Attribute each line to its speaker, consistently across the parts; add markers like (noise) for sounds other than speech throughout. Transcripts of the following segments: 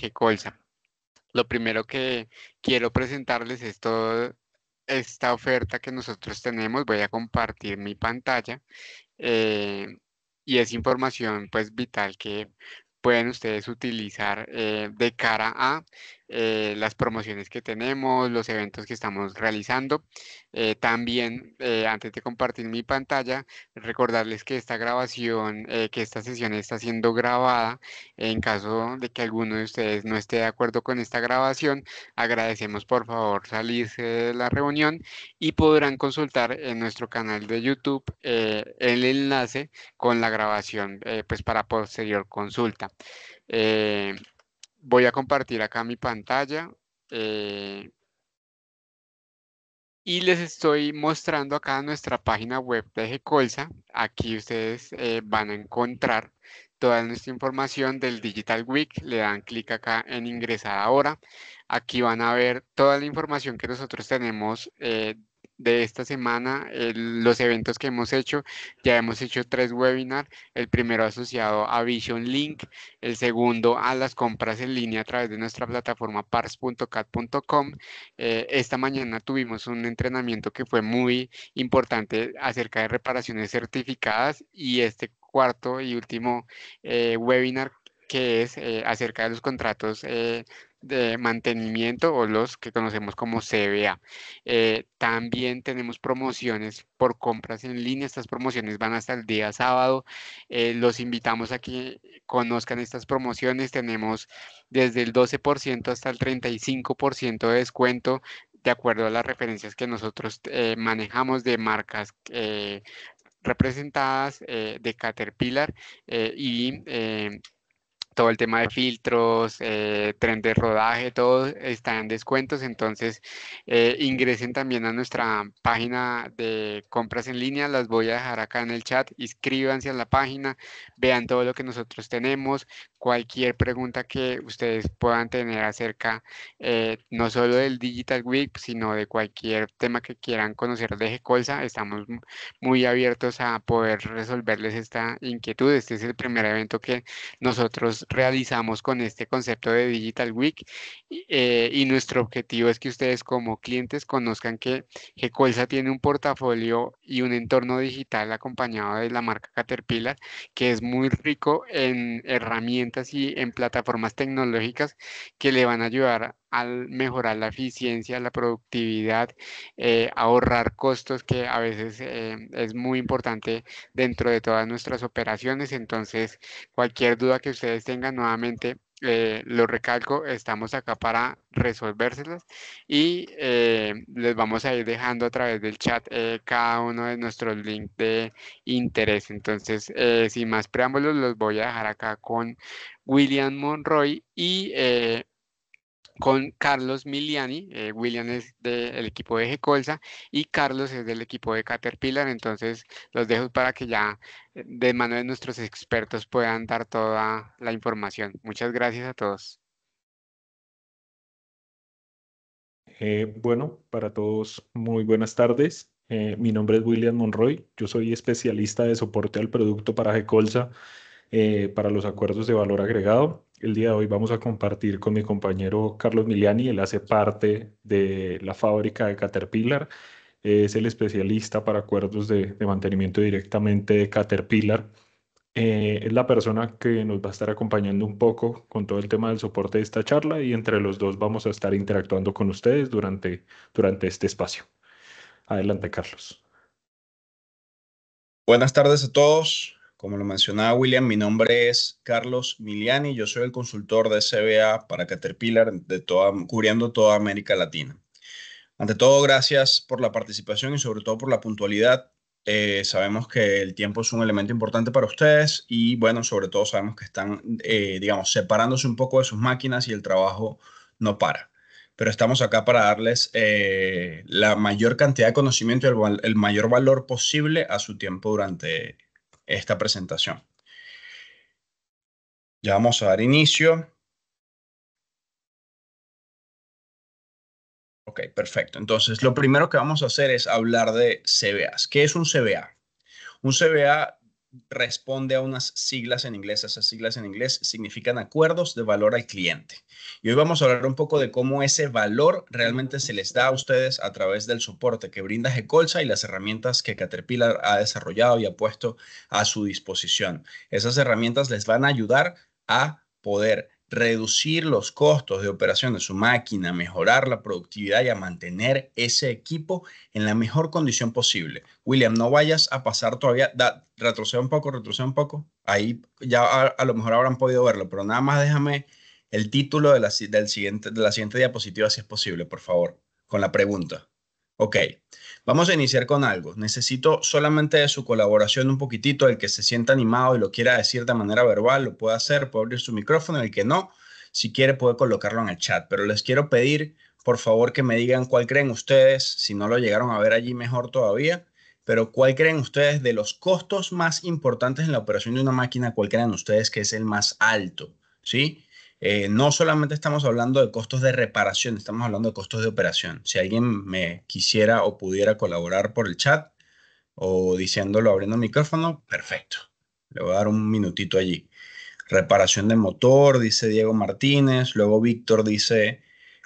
Speaker 1: en colza. Lo primero que quiero presentarles es toda esta oferta que nosotros tenemos. Voy a compartir mi pantalla eh, y es información pues vital que pueden ustedes utilizar eh, de cara a eh, las promociones que tenemos, los eventos que estamos realizando. Eh, también, eh, antes de compartir mi pantalla, recordarles que esta grabación, que esta sesión está siendo grabada. En caso de que alguno de ustedes no esté de acuerdo con esta grabación, agradecemos por favor salirse de la reunión y podrán consultar en nuestro canal de YouTube el enlace con la grabación pues para posterior consulta voy a compartir acá mi pantalla. Eh, y les estoy mostrando acá nuestra página web de G-Colsa. Aquí ustedes eh, van a encontrar toda nuestra información del Digital Week. Le dan clic acá en ingresar ahora. Aquí van a ver toda la información que nosotros tenemos eh, de esta semana, los eventos que hemos hecho. Ya hemos hecho tres webinars, el primero asociado a Vision Link, el segundo a las compras en línea a través de nuestra plataforma pars.cat.com. Eh, esta mañana tuvimos un entrenamiento que fue muy importante acerca de reparaciones certificadas y este cuarto y último eh, webinar que es eh, acerca de los contratos de mantenimiento o los que conocemos como CBA. Eh, también tenemos promociones por compras en línea. Estas promociones van hasta el día sábado. Eh, los invitamos a que conozcan estas promociones. Tenemos desde el 12% hasta el 35% de descuento de acuerdo a las referencias que nosotros eh, manejamos de marcas representadas de Caterpillar y todo el tema de filtros, eh, tren de rodaje, todo está en descuentos. Entonces, eh, ingresen también a nuestra página de compras en línea. Las voy a dejar acá en el chat. Inscríbanse a la página, vean todo lo que nosotros tenemos. Cualquier pregunta que ustedes puedan tener acerca eh, no solo del Digital Week, sino de cualquier tema que quieran conocer de colza, estamos muy abiertos a poder resolverles esta inquietud. Este es el primer evento que nosotros realizamos con este concepto de Digital Week eh, y nuestro objetivo es que ustedes como clientes conozcan que Gecolsa tiene un portafolio y un entorno digital acompañado de la marca Caterpillar que es muy rico en herramientas y en plataformas tecnológicas que le van a ayudar a mejorar la eficiencia, la productividad, eh, ahorrar costos que a veces eh, es muy importante dentro de todas nuestras operaciones. Entonces, cualquier duda que ustedes tengan nuevamente. Eh, lo recalco, estamos acá para resolvérselas y eh, les vamos a ir dejando a través del chat eh, cada uno de nuestros links de interés. Entonces, sin más preámbulos, los voy a dejar acá con William Monroy y con Carlos Miliani. Eh, William es del equipo de g y Carlos es del equipo de Caterpillar. Entonces los dejo para que ya eh, de mano de nuestros expertos puedan dar toda la información. Muchas gracias a todos.
Speaker 2: Eh, bueno, para todos, muy buenas tardes. mi nombre es William Monroy. Yo soy especialista de soporte al producto para G-Colsa para los acuerdos de valor agregado. El día de hoy vamos a compartir con mi compañero Carlos Miliani, él hace parte de la fábrica de Caterpillar, es el especialista para acuerdos de, mantenimiento directamente de Caterpillar. Eh, es la persona que nos va a estar acompañando un poco con todo el tema del soporte de esta charla y entre los dos vamos a estar interactuando con ustedes durante, durante este espacio. Adelante, Carlos.
Speaker 3: Buenas tardes a todos. Como lo mencionaba William, mi nombre es Carlos Miliani, yo soy el consultor de CBA para Caterpillar, de toda, cubriendo toda América Latina. Ante todo, gracias por la participación y sobre todo por la puntualidad. Eh, sabemos que el tiempo es un elemento importante para ustedes y bueno, sobre todo sabemos que están, eh, digamos, separándose un poco de sus máquinas y el trabajo no para. Pero estamos acá para darles eh, la mayor cantidad de conocimiento y el, el mayor valor posible
Speaker 4: a su tiempo durante esta presentación. Ya vamos a dar inicio. Ok, perfecto. Entonces, lo primero que vamos a hacer es hablar de CBAs. ¿Qué es un
Speaker 3: CBA? Un CBA responde a unas siglas en inglés. Esas siglas en inglés significan acuerdos de valor al cliente. Y hoy vamos a hablar un poco de cómo ese valor realmente se les da a ustedes a través del soporte que brinda Gecolsa y las herramientas que Caterpillar ha desarrollado y ha puesto a su disposición. Esas herramientas les van a ayudar a poder reducir los costos de operación de su máquina, mejorar la productividad y a mantener ese equipo en la mejor condición posible. William, no vayas a pasar todavía, da, un poco, retrocede un poco. Ahí ya a, lo mejor habrán podido verlo, pero nada más déjame el título de la, del siguiente, de la siguiente diapositiva si es posible, por favor, con la pregunta. Ok, vamos a iniciar con algo. Necesito solamente de su colaboración un poquitito. El que se sienta animado y lo quiera decir de manera verbal, lo puede hacer, puede abrir su micrófono. El que no, si quiere, puede colocarlo en el chat. Pero les quiero pedir, por favor, que me digan cuál creen ustedes, si no lo llegaron a ver allí mejor todavía, pero cuál creen ustedes de los costos más importantes en la operación de una máquina, cuál creen ustedes que es el más alto, ¿sí? Eh, no solamente estamos hablando de costos de reparación, estamos hablando de costos de operación. Si alguien me quisiera o pudiera colaborar por el chat o diciéndolo abriendo el micrófono, perfecto. Le voy a dar un minutito allí. Reparación de motor, dice Diego Martínez. Luego Víctor dice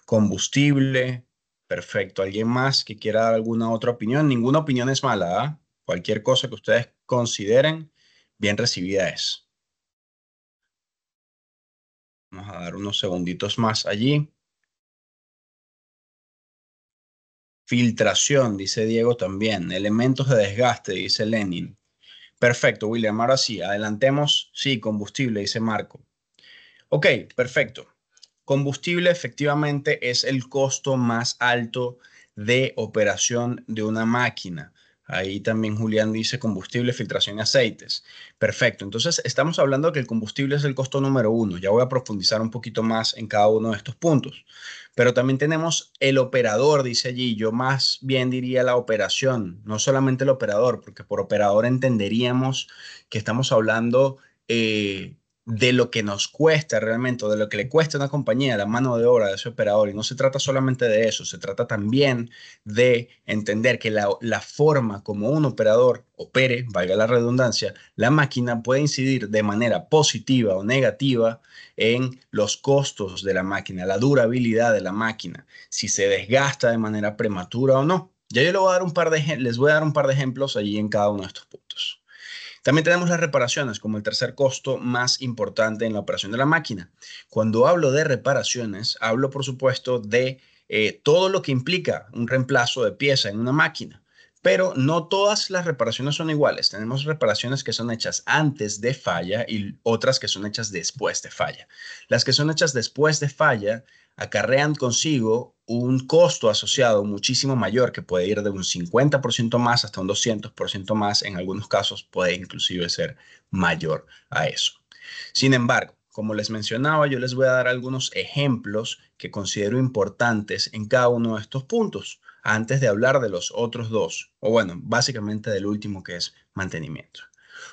Speaker 3: combustible. Perfecto. ¿Alguien más que quiera dar alguna otra opinión? Ninguna opinión es mala. ¿ah? Cualquier
Speaker 4: cosa que ustedes consideren, bien recibida es. Vamos a dar unos segunditos más allí. Filtración, dice Diego también. Elementos de desgaste,
Speaker 3: dice Lenin. Perfecto, William. Ahora sí, adelantemos. Sí, combustible, dice Marco. Ok, perfecto. Combustible efectivamente es el costo más alto de operación de una máquina. Ahí también Julián dice combustible, filtración y aceites. Perfecto. Entonces, estamos hablando de que el combustible es el costo número uno. Ya voy a profundizar un poquito más en cada uno de estos puntos. Pero también tenemos el operador, dice allí. Yo más bien diría la operación, no solamente el operador, porque por operador entenderíamos que estamos hablando eh, de lo que nos cuesta realmente, de lo que le cuesta a una compañía la mano de obra de ese operador. Y no se trata solamente de eso, se trata también de entender que la, forma como un operador opere, valga la redundancia, la máquina puede incidir de manera positiva o negativa en los costos de la máquina, la durabilidad de la máquina, si se desgasta de manera prematura o no. Ya yo les voy a dar un par de, les voy a dar un par de ejemplos allí en cada uno de estos puntos. También tenemos las reparaciones como el tercer costo más importante en la operación de la máquina. Cuando hablo de reparaciones, hablo por supuesto de eh, todo lo que implica un reemplazo de pieza en una máquina. Pero no todas las reparaciones son iguales. Tenemos reparaciones que son hechas antes de falla y otras que son hechas después de falla. Las que son hechas después de falla acarrean consigo un costo asociado muchísimo mayor que puede ir de un 50% más hasta un 200% más, en algunos casos puede inclusive ser mayor a eso. Sin embargo, como les mencionaba, yo les voy a dar algunos ejemplos que considero importantes en cada uno de estos puntos antes de hablar de los otros dos, o bueno, básicamente del último que es mantenimiento.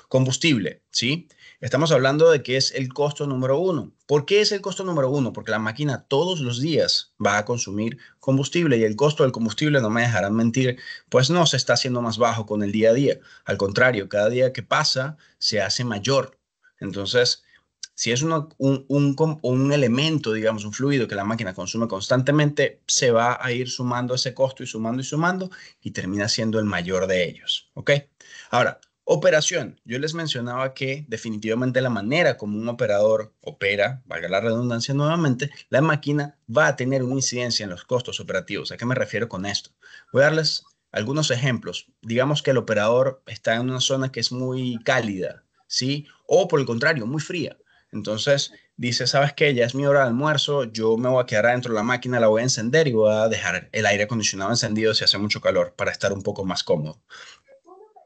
Speaker 3: Combustible, ¿sí? Estamos hablando de que es el costo número uno. ¿Por qué es el costo número uno? Porque la máquina todos los días va a consumir combustible y el costo del combustible, no me dejarán mentir, pues no se está haciendo más bajo con el día a día. Al contrario, cada día que pasa se hace mayor. Entonces, si es un, un, elemento, digamos, un fluido que la máquina consume constantemente, se va a ir sumando ese costo y sumando y sumando y termina siendo el mayor de ellos. ¿Ok? Ahora, Operación. Yo les mencionaba que definitivamente la manera como un operador opera, valga la redundancia nuevamente, la máquina va a tener una incidencia en los costos operativos. ¿A qué me refiero con esto? Voy a darles algunos ejemplos. Digamos que el operador está en una zona que es muy cálida, ¿sí? O por el contrario, muy fría. Entonces dice, ¿sabes qué? Ya es mi hora de almuerzo, yo me voy a quedar dentro de la máquina, la voy a encender y voy a dejar el aire acondicionado encendido si hace mucho calor para estar un poco más cómodo.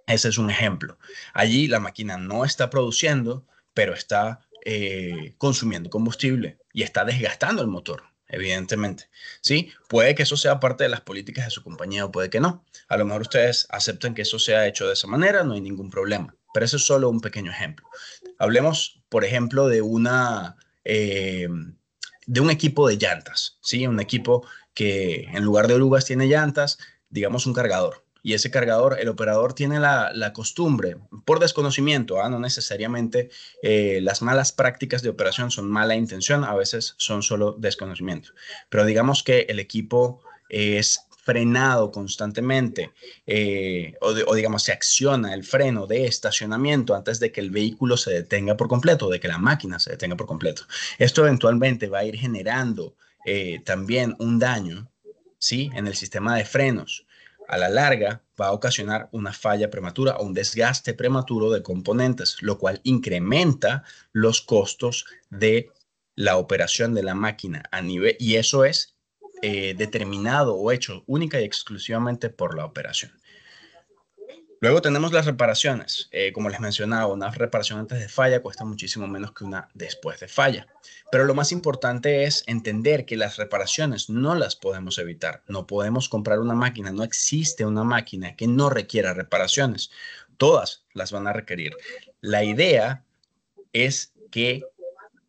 Speaker 3: Ese es un ejemplo. Allí la máquina no está produciendo, pero está eh, consumiendo combustible y está desgastando el motor, evidentemente. ¿Sí? Puede que eso sea parte de las políticas de su compañía o puede que no. A lo mejor ustedes acepten que eso sea hecho de esa manera, no hay ningún problema. Pero eso es solo un pequeño ejemplo. Hablemos, por ejemplo, de una... Eh, de un equipo de llantas, ¿sí? Un equipo que en lugar de orugas tiene llantas, digamos un cargador y ese cargador, el operador tiene la, costumbre, por desconocimiento, ¿ah? no necesariamente eh, las malas prácticas de operación son mala intención, a veces son solo desconocimiento. Pero digamos que el equipo es frenado constantemente eh, o, digamos se acciona el freno de estacionamiento antes de que el vehículo se detenga por completo, de que la máquina se detenga por completo. Esto eventualmente va a ir generando eh, también un daño ¿sí? en el sistema de frenos a la larga va a ocasionar una falla prematura o un desgaste prematuro de componentes, lo cual incrementa los costos de la operación de la máquina a nivel y eso es eh, determinado o hecho única y exclusivamente por la operación. Luego tenemos las reparaciones. Eh, como les mencionaba, una reparación antes de falla cuesta muchísimo menos que una después de falla. Pero lo más importante es entender que las reparaciones no las podemos evitar. No podemos comprar una máquina. No existe una máquina que no requiera reparaciones. Todas las van a requerir. La idea es que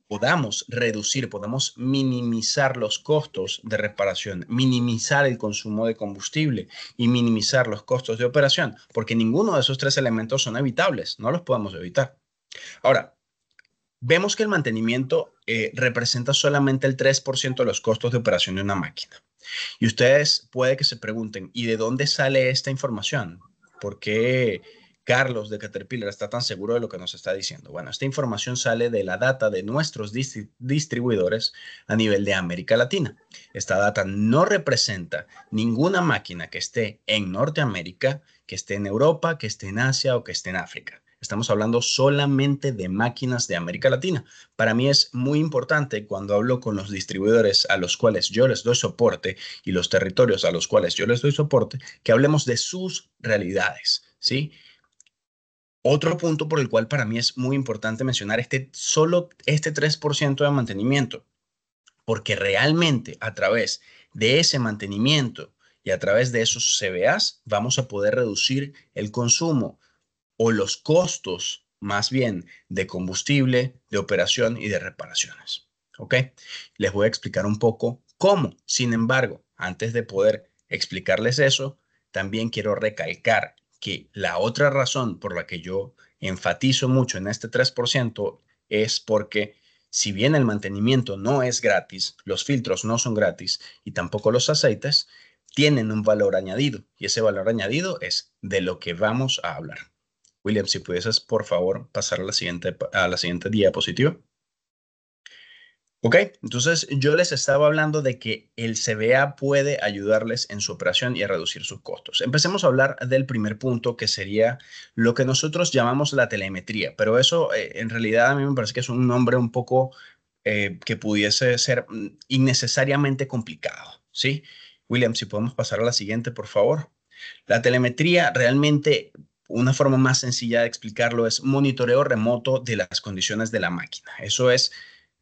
Speaker 3: podamos reducir, podamos minimizar los costos de reparación, minimizar el consumo de combustible y minimizar los costos de operación, porque ninguno de esos tres elementos son evitables, no los podemos evitar. Ahora, vemos que el mantenimiento eh, representa solamente el 3% de los costos de operación de una máquina. Y ustedes puede que se pregunten, ¿y de dónde sale esta información? ¿Por qué? Carlos de Caterpillar está tan seguro de lo que nos está diciendo? Bueno, esta información sale de la data de nuestros distribuidores a nivel de América Latina. Esta data no representa ninguna máquina que esté en Norteamérica, que esté en Europa, que esté en Asia o que esté en África. Estamos hablando solamente de máquinas de América Latina. Para mí es muy importante cuando hablo con los distribuidores a los cuales yo les doy soporte y los territorios a los cuales yo les doy soporte, que hablemos de sus realidades, ¿sí? Otro punto por el cual para mí es muy importante mencionar este solo este 3% de mantenimiento, porque realmente a través de ese mantenimiento y a través de esos CBAs vamos a poder reducir el consumo o los costos más bien de combustible, de operación y de reparaciones. ¿Ok? Les voy a explicar un poco cómo. Sin embargo, antes de poder explicarles eso, también quiero recalcar que la otra razón por la que yo enfatizo mucho en este 3% es porque si bien el mantenimiento no es gratis, los filtros no son gratis y tampoco los aceites, tienen un valor añadido y ese valor añadido es de lo que vamos a hablar. William, si pudieses por favor pasar a la siguiente, a la siguiente diapositiva. Ok, entonces yo les estaba hablando de que el CBA puede ayudarles en su operación y a reducir sus costos. Empecemos a hablar del primer punto que sería lo que nosotros llamamos la telemetría, pero eso eh, en realidad a mí me parece que es un nombre un poco eh, que pudiese ser mm, innecesariamente complicado, ¿sí? William, si podemos pasar a la siguiente, por favor. La telemetría realmente una forma más sencilla de explicarlo es monitoreo remoto de las condiciones de la máquina. Eso es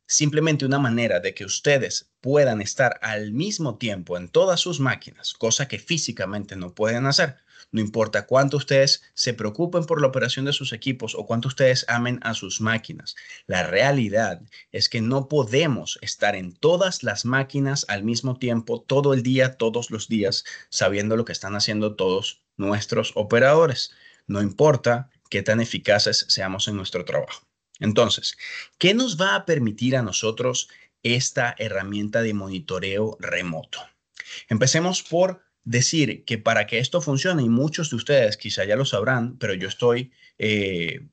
Speaker 3: simplemente una manera de que ustedes puedan estar al mismo tiempo en todas sus máquinas, cosa que físicamente no pueden hacer. No importa cuánto ustedes se preocupen por la operación de sus equipos o cuánto ustedes amen a sus máquinas. La realidad es que no podemos estar en todas las máquinas al mismo tiempo, todo el día, todos los días, sabiendo lo que están haciendo todos nuestros operadores. No importa qué tan eficaces seamos en nuestro trabajo. Entonces, ¿qué nos va a permitir a nosotros esta herramienta de monitoreo remoto? Empecemos por decir que para que esto funcione, y muchos de ustedes quizá ya lo sabrán, pero yo estoy eh,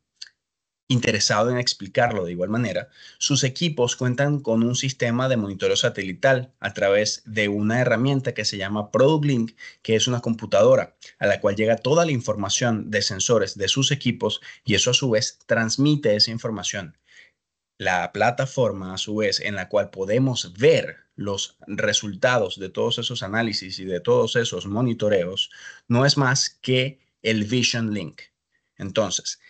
Speaker 3: interesado en explicarlo de igual manera, sus equipos cuentan con un sistema de monitoreo satelital a través de una herramienta que se llama Product Link, que es una computadora a la cual llega toda la información de sensores de sus equipos y eso a su vez transmite esa información. La plataforma a su vez en la cual podemos ver los resultados de todos esos análisis y de todos esos monitoreos no es más que el Vision Link. Entonces,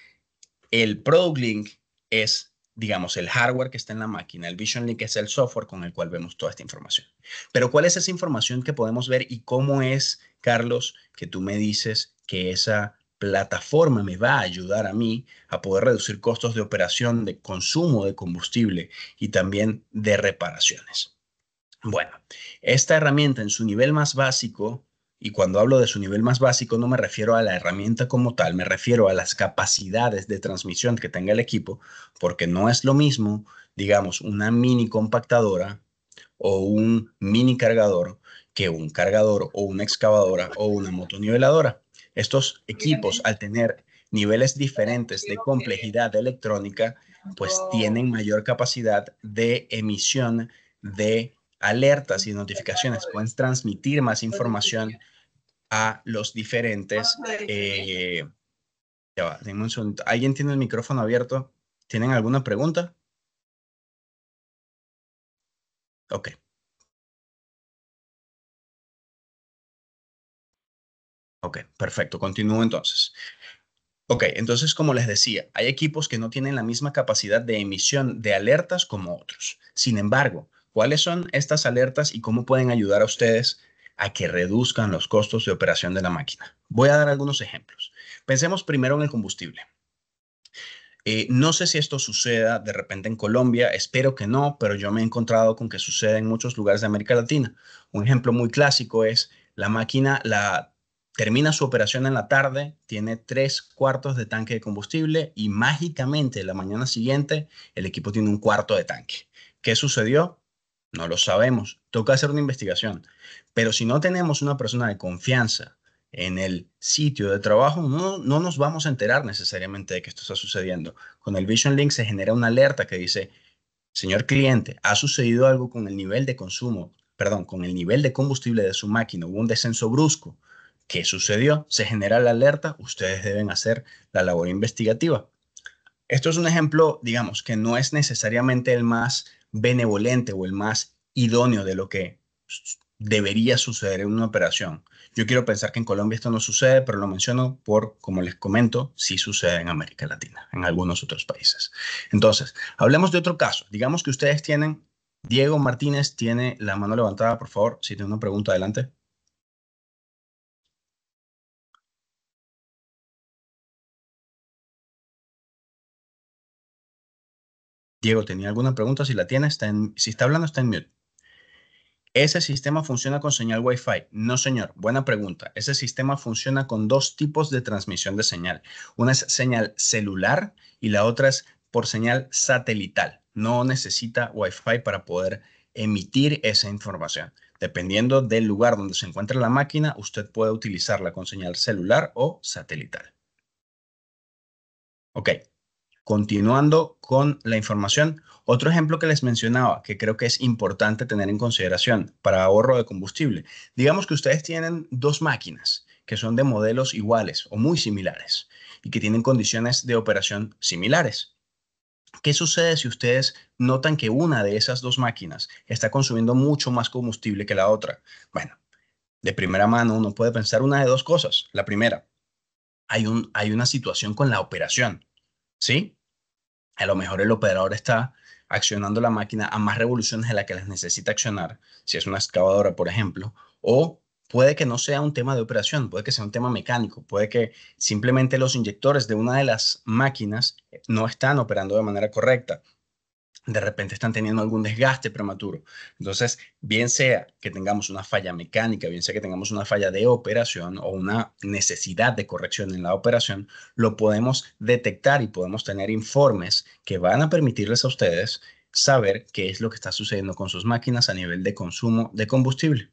Speaker 3: el Product Link es, digamos, el hardware que está en la máquina. El Vision Link es el software con el cual vemos toda esta información. Pero ¿cuál es esa información que podemos ver y cómo es, Carlos, que tú me dices que esa plataforma me va a ayudar a mí a poder reducir costos de operación, de consumo de combustible y también de reparaciones? Bueno, esta herramienta en su nivel más básico y cuando hablo de su nivel más básico, no me refiero a la herramienta como tal, me refiero a las capacidades de transmisión que tenga el equipo, porque no es lo mismo, digamos, una mini compactadora o un mini cargador que un cargador o una excavadora o una motoniveladora. Estos equipos, al tener niveles diferentes de complejidad electrónica, pues tienen mayor capacidad de emisión de alertas y notificaciones, pueden transmitir más información a los diferentes... Eh, ya va, ¿Alguien tiene el micrófono abierto? ¿Tienen alguna pregunta? Ok. Ok, perfecto. Continúo entonces. Ok, entonces como les decía, hay equipos que no tienen la misma capacidad de emisión de alertas como otros. Sin embargo, ¿cuáles son estas alertas y cómo pueden ayudar a ustedes a que reduzcan los costos de operación de la máquina. Voy a dar algunos ejemplos. Pensemos primero en el combustible. Eh, no sé si esto suceda de repente en Colombia, espero que no, pero yo me he encontrado con que sucede en muchos lugares de América Latina. Un ejemplo muy clásico es la máquina la, termina su operación en la tarde, tiene tres cuartos de tanque de combustible y mágicamente la mañana siguiente el equipo tiene un cuarto de tanque. ¿Qué sucedió? No lo sabemos. Toca hacer una investigación. Pero si no tenemos una persona de confianza en el sitio de trabajo, no, nos vamos a enterar necesariamente de que esto está sucediendo. Con el Vision Link se genera una alerta que dice, señor cliente, ha sucedido algo con el nivel de consumo, perdón, con el nivel de combustible de su máquina, hubo un descenso brusco. ¿Qué sucedió? Se genera la alerta, ustedes deben hacer la labor investigativa. Esto es un ejemplo, digamos, que no es necesariamente el más benevolente o el más idóneo de lo que debería suceder en una operación. Yo quiero pensar que en Colombia esto no sucede, pero lo menciono por, como les comento, sí sucede en América Latina, en algunos otros países. Entonces, hablemos de otro caso. Digamos que
Speaker 4: ustedes tienen, Diego Martínez tiene la mano levantada, por favor, si tiene una pregunta, adelante. Diego, ¿tenía alguna pregunta? Si la tiene, está si está hablando, está en mute. ¿Ese sistema funciona con señal Wi-Fi?
Speaker 3: No, señor. Buena pregunta. Ese sistema funciona con dos tipos de transmisión de señal. Una es señal celular y la otra es por señal satelital. No necesita Wi-Fi para poder emitir esa información. Dependiendo del lugar donde se encuentra la máquina, usted puede utilizarla con señal celular o satelital. Ok, Continuando con la información, otro ejemplo que les mencionaba, que creo que es importante tener en consideración para ahorro de combustible, digamos que ustedes tienen dos máquinas que son de modelos iguales o muy similares y que tienen condiciones de operación similares. ¿Qué sucede si ustedes notan que una de esas dos máquinas está consumiendo mucho más combustible que la otra? Bueno, de primera mano uno puede pensar una de dos cosas. La primera, hay, hay una situación con la operación ¿sí? A lo mejor el operador está accionando la máquina a más revoluciones de las que las necesita accionar, si es una excavadora, por ejemplo, o puede que no sea un tema de operación, puede que sea un tema mecánico, puede que simplemente los inyectores de una de las máquinas no están operando de manera correcta, de repente están teniendo algún desgaste prematuro. Entonces, bien sea que tengamos una falla mecánica, bien sea que tengamos una falla de operación o una necesidad de corrección en la operación, lo podemos detectar y podemos tener informes que van a permitirles a ustedes saber qué es lo que está sucediendo con sus máquinas a nivel de consumo de combustible.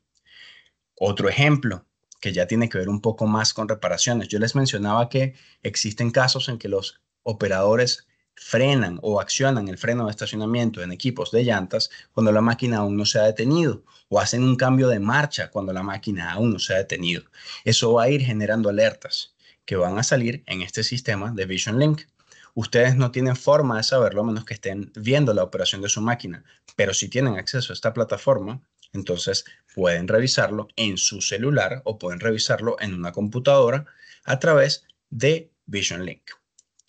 Speaker 3: Otro ejemplo que ya tiene que ver un poco más con reparaciones. Yo les mencionaba que existen casos en que los operadores frenan o accionan el freno de estacionamiento en equipos de llantas cuando la máquina aún no se ha detenido o hacen un cambio de marcha cuando la máquina aún no se ha detenido. Eso va a ir generando alertas que van a salir en este sistema de Vision Link. Ustedes no tienen forma de saberlo a menos que estén viendo la operación de su máquina, pero si tienen acceso a esta plataforma, entonces pueden revisarlo en su celular o pueden revisarlo en una computadora a través de Vision Link.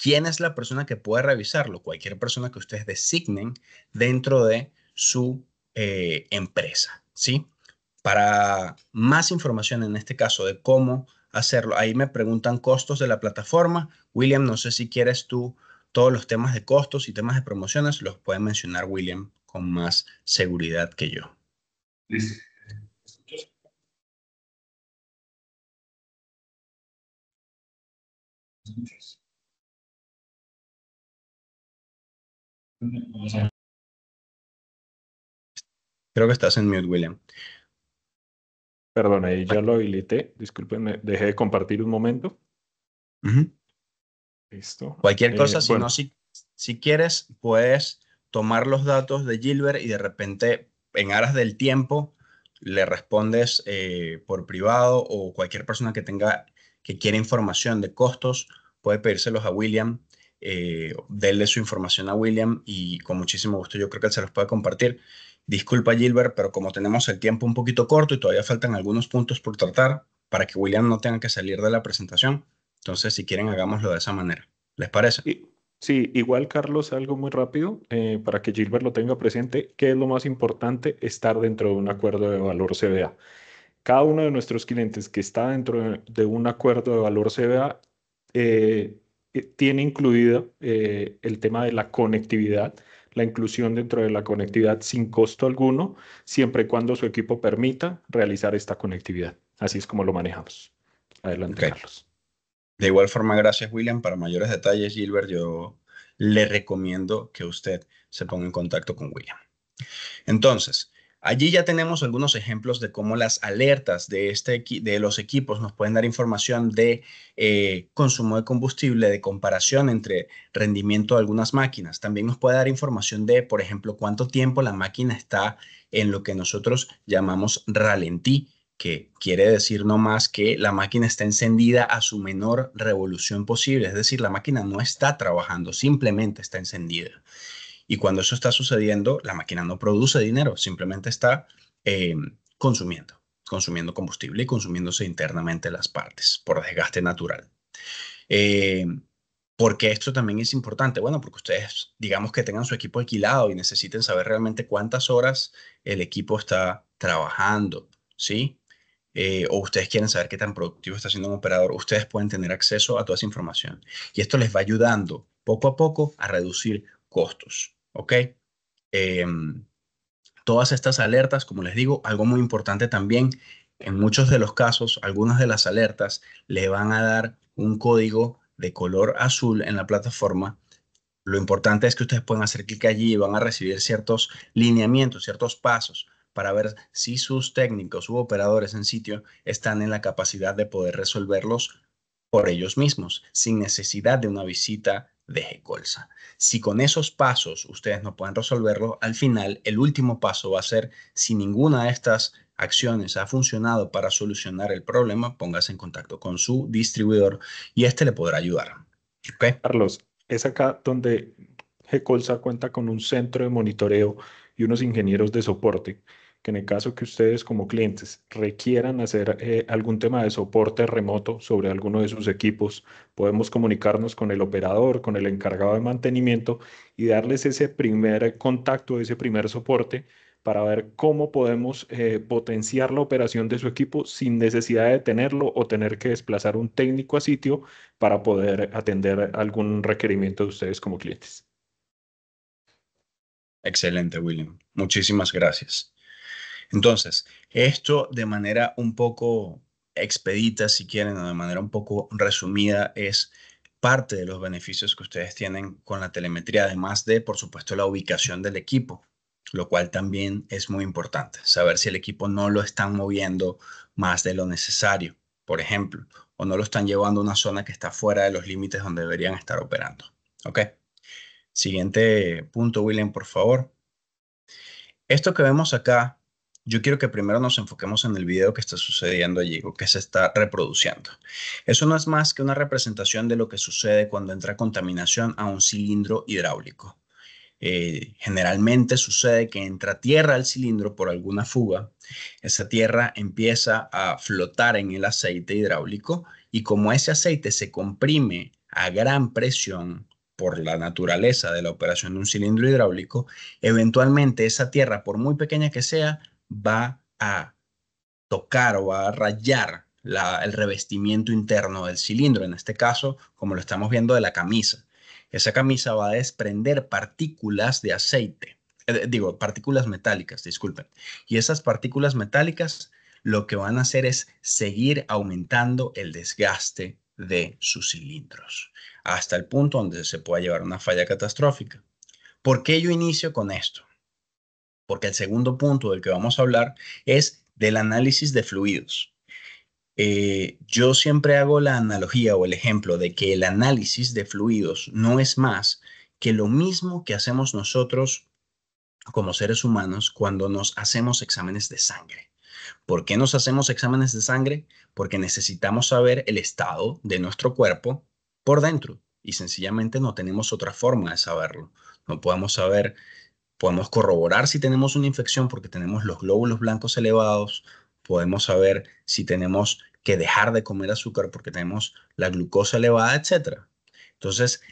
Speaker 3: ¿Quién es la persona que puede revisarlo? Cualquier persona que ustedes designen dentro de su eh, empresa, ¿sí? Para más información en este caso de cómo hacerlo, ahí me preguntan costos de la plataforma. William, no sé si quieres tú todos los temas de costos y temas de promociones, los puede mencionar William con más seguridad que yo.
Speaker 5: Creo que estás en mute, William. Perdón,
Speaker 2: ahí ya lo habilité. Disculpenme, dejé de compartir un momento. Listo. Cualquier eh, cosa, si
Speaker 3: si, quieres, puedes tomar los datos de Gilbert y de repente, en aras del tiempo, le respondes eh, por privado o cualquier persona que tenga que quiera información de costos puede pedírselos a William eh, denle su información a William y con muchísimo gusto yo creo que se los puede compartir. Disculpa Gilbert, pero como tenemos el tiempo un poquito corto y todavía faltan algunos puntos por tratar para que William no tenga que salir de la presentación, entonces si quieren hagámoslo de esa manera. ¿Les parece? Sí, igual
Speaker 2: Carlos, algo muy rápido
Speaker 3: eh, para que Gilbert lo tenga
Speaker 2: presente. que es lo más importante? Estar dentro de un acuerdo de valor CBA. Cada uno de nuestros clientes que está dentro de un acuerdo de valor CBA eh, eh, tiene incluido eh, el tema de la conectividad, la inclusión dentro de la conectividad sin costo alguno, siempre y cuando su equipo permita realizar esta conectividad.
Speaker 3: Así es como lo manejamos. Adelante, Carlos. De igual forma, gracias, William. Para mayores detalles, Gilbert, yo le recomiendo que usted se ponga en contacto con William. Entonces, Allí ya tenemos algunos ejemplos de cómo las alertas de, este, de los equipos nos pueden dar información de eh, consumo de combustible, de comparación entre rendimiento de algunas máquinas. También nos puede dar información de, por ejemplo, cuánto tiempo la máquina está en lo que nosotros llamamos ralentí, que quiere decir no más que la máquina está encendida a su menor revolución posible, es decir, la máquina no está trabajando, simplemente está encendida. Y cuando eso está sucediendo, la máquina no produce dinero, simplemente está eh, consumiendo, consumiendo combustible y consumiéndose internamente las partes por desgaste natural. Eh, porque esto también es importante? Bueno, porque ustedes, digamos que tengan su equipo alquilado y necesiten saber realmente cuántas horas el equipo está trabajando, ¿sí? Eh, o ustedes quieren saber qué tan productivo está siendo un operador, ustedes pueden tener acceso a toda esa información. Y esto les va ayudando poco a poco a reducir costos. ¿ok? Em, todas estas alertas, como les digo, algo muy importante también, en muchos de los casos, algunas de las alertas le van a dar un código de color azul en la plataforma. Lo importante es que ustedes pueden hacer clic allí y van a recibir ciertos lineamientos, ciertos pasos para ver si sus técnicos u operadores en sitio están en la capacidad de poder resolverlos por ellos mismos, sin necesidad de una visita de colza. Si con esos pasos ustedes no pueden resolverlo, al final el último paso va a ser si ninguna de estas acciones ha funcionado para solucionar el problema, póngase en contacto con su distribuidor y este le podrá ayudar.
Speaker 2: Carlos, es acá donde G-Colsa cuenta con un centro de monitoreo y unos ingenieros de soporte que en el caso que ustedes como clientes requieran hacer eh, algún tema de soporte remoto sobre alguno de sus equipos, podemos comunicarnos con el operador, con el encargado de mantenimiento y darles ese primer contacto, ese primer soporte para ver cómo podemos eh, potenciar la operación de su equipo sin necesidad de tenerlo o tener que desplazar un técnico a sitio para poder atender
Speaker 3: algún requerimiento de ustedes como clientes. Excelente, William. Muchísimas gracias. Entonces, esto de manera un poco expedita, si quieren, o de manera un poco resumida, es parte de los beneficios que ustedes tienen con la telemetría, además de, por supuesto, la ubicación del equipo, lo cual también es muy importante, saber si el equipo no lo están moviendo más de lo necesario, por ejemplo, o no lo están llevando a una zona que está fuera de los límites donde deberían estar operando. ¿Ok? Siguiente punto, William, por favor. Esto que vemos acá yo quiero que primero nos enfoquemos en el video que está sucediendo allí o que se está reproduciendo. Eso no es más que una representación de lo que sucede cuando entra contaminación a un cilindro hidráulico. Eh, generalmente sucede que entra tierra al cilindro por alguna fuga, esa tierra empieza a flotar en el aceite hidráulico y como ese aceite se comprime a gran presión, por la naturaleza de la operación de un cilindro hidráulico, eventualmente esa tierra, por muy pequeña que sea, va a tocar o va a rayar el revestimiento interno del cilindro, en este caso, como lo estamos viendo de la camisa. Esa camisa va a desprender partículas de aceite, eh, digo, partículas metálicas, disculpen. Y esas partículas metálicas lo que van a hacer es seguir aumentando el desgaste de sus cilindros, hasta el punto donde se pueda llevar una falla catastrófica. ¿Por qué yo inicio con esto? porque el segundo punto del que vamos a hablar es del análisis de fluidos. Eh, yo siempre hago la analogía o el ejemplo de que el análisis de fluidos no es más que lo mismo que hacemos nosotros como seres humanos cuando nos hacemos exámenes de sangre. ¿Por qué nos hacemos exámenes de sangre? Porque necesitamos saber el estado de nuestro cuerpo por dentro y sencillamente no tenemos otra forma de saberlo. No podemos saber podemos corroborar si tenemos una infección porque tenemos los glóbulos blancos elevados, podemos saber si tenemos que dejar de comer azúcar porque tenemos la glucosa elevada, etc. Entonces,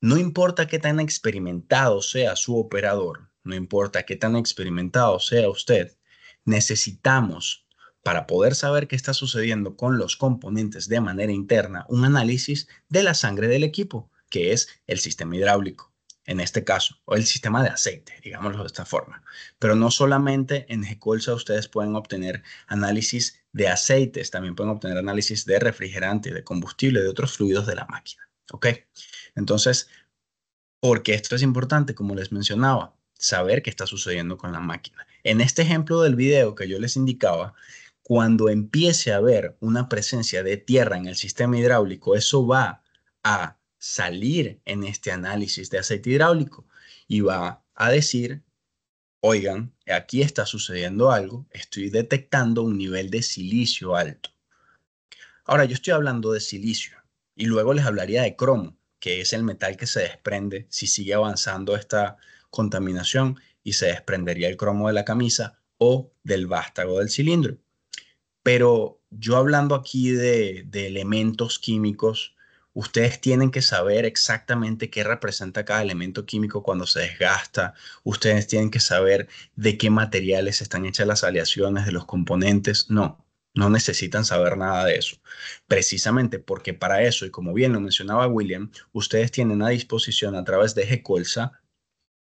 Speaker 3: no importa qué tan experimentado sea su operador, no importa qué tan experimentado sea usted, necesitamos, para poder saber qué está sucediendo con los componentes de manera interna, un análisis de la sangre del equipo, que es el sistema hidráulico en este caso, o el sistema de aceite, digámoslo de esta forma. Pero no solamente en GECOLSA ustedes pueden obtener análisis de aceites, también pueden obtener análisis de refrigerante, de combustible, de otros fluidos de la máquina. ¿Ok? Entonces, porque esto es importante, como les mencionaba, saber qué está sucediendo con la máquina. En este ejemplo del video que yo les indicaba, cuando empiece a haber una presencia de tierra en el sistema hidráulico, eso va a salir en este análisis de aceite hidráulico y va a decir, oigan, aquí está sucediendo algo, estoy detectando un nivel de silicio alto. Ahora, yo estoy hablando de silicio y luego les hablaría de cromo, que es el metal que se desprende si sigue avanzando esta contaminación y se desprendería el cromo de la camisa o del vástago del cilindro. Pero yo hablando aquí de, elementos químicos Ustedes tienen que saber exactamente qué representa cada elemento químico cuando se desgasta. Ustedes tienen que saber de qué materiales están hechas las aleaciones, de los componentes. No, no necesitan saber nada de eso. Precisamente porque para eso, y como bien lo mencionaba William, ustedes tienen a disposición a través de GECOLSA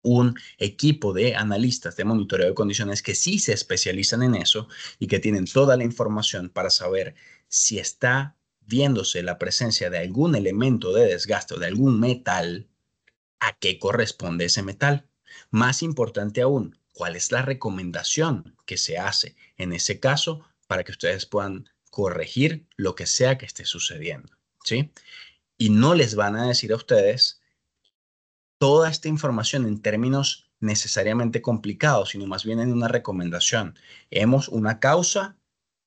Speaker 3: un equipo de analistas de monitoreo de condiciones que sí se especializan en eso y que tienen toda la información para saber si está viéndose la presencia de algún elemento de desgaste o de algún metal, ¿a qué corresponde ese metal? Más importante aún, ¿cuál es la recomendación que se hace en ese caso para que ustedes puedan corregir lo que sea que esté sucediendo? ¿Sí? Y no les van a decir a ustedes toda esta información en términos necesariamente complicados, sino más bien en una recomendación. Hemos una causa